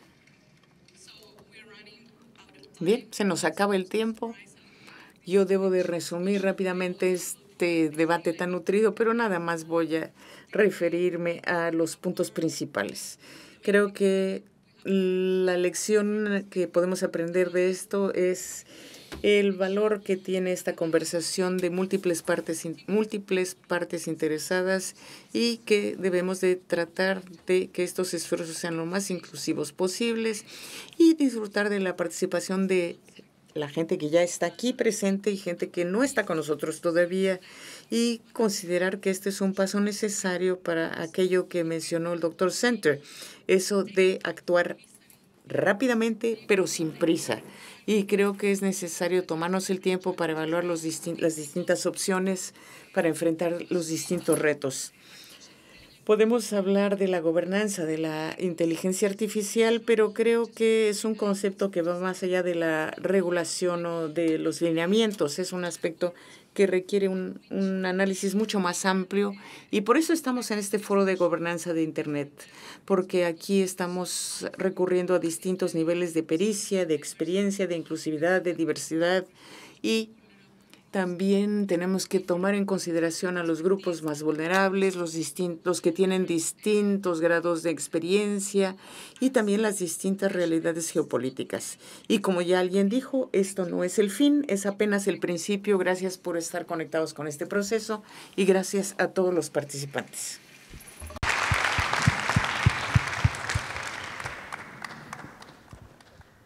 Bien, se nos acaba el tiempo. Yo debo de resumir rápidamente este este debate tan nutrido, pero nada más voy a referirme a los puntos principales. Creo que la lección que podemos aprender de esto es el valor que tiene esta conversación de múltiples partes, múltiples partes interesadas y que debemos de tratar de que estos esfuerzos sean lo más inclusivos posibles y disfrutar de la participación de la gente que ya está aquí presente y gente que no está con nosotros todavía y considerar que este es un paso necesario para aquello que mencionó el doctor Center, eso de actuar rápidamente pero sin prisa. Y creo que es necesario tomarnos el tiempo para evaluar los las distintas opciones para enfrentar los distintos retos podemos hablar de la gobernanza, de la inteligencia artificial, pero creo que es un concepto que va más allá de la regulación o de los lineamientos. Es un aspecto que requiere un, análisis mucho más amplio y por eso estamos en este foro de gobernanza de Internet, porque aquí estamos recurriendo a distintos niveles de pericia, de experiencia, de inclusividad, de diversidad y también tenemos que tomar en consideración a los grupos más vulnerables, los distintos que tienen distintos grados de experiencia y también las distintas realidades geopolíticas. Y como ya alguien dijo, esto no es el fin, es apenas el principio. Gracias por estar conectados con este proceso y gracias a todos los participantes.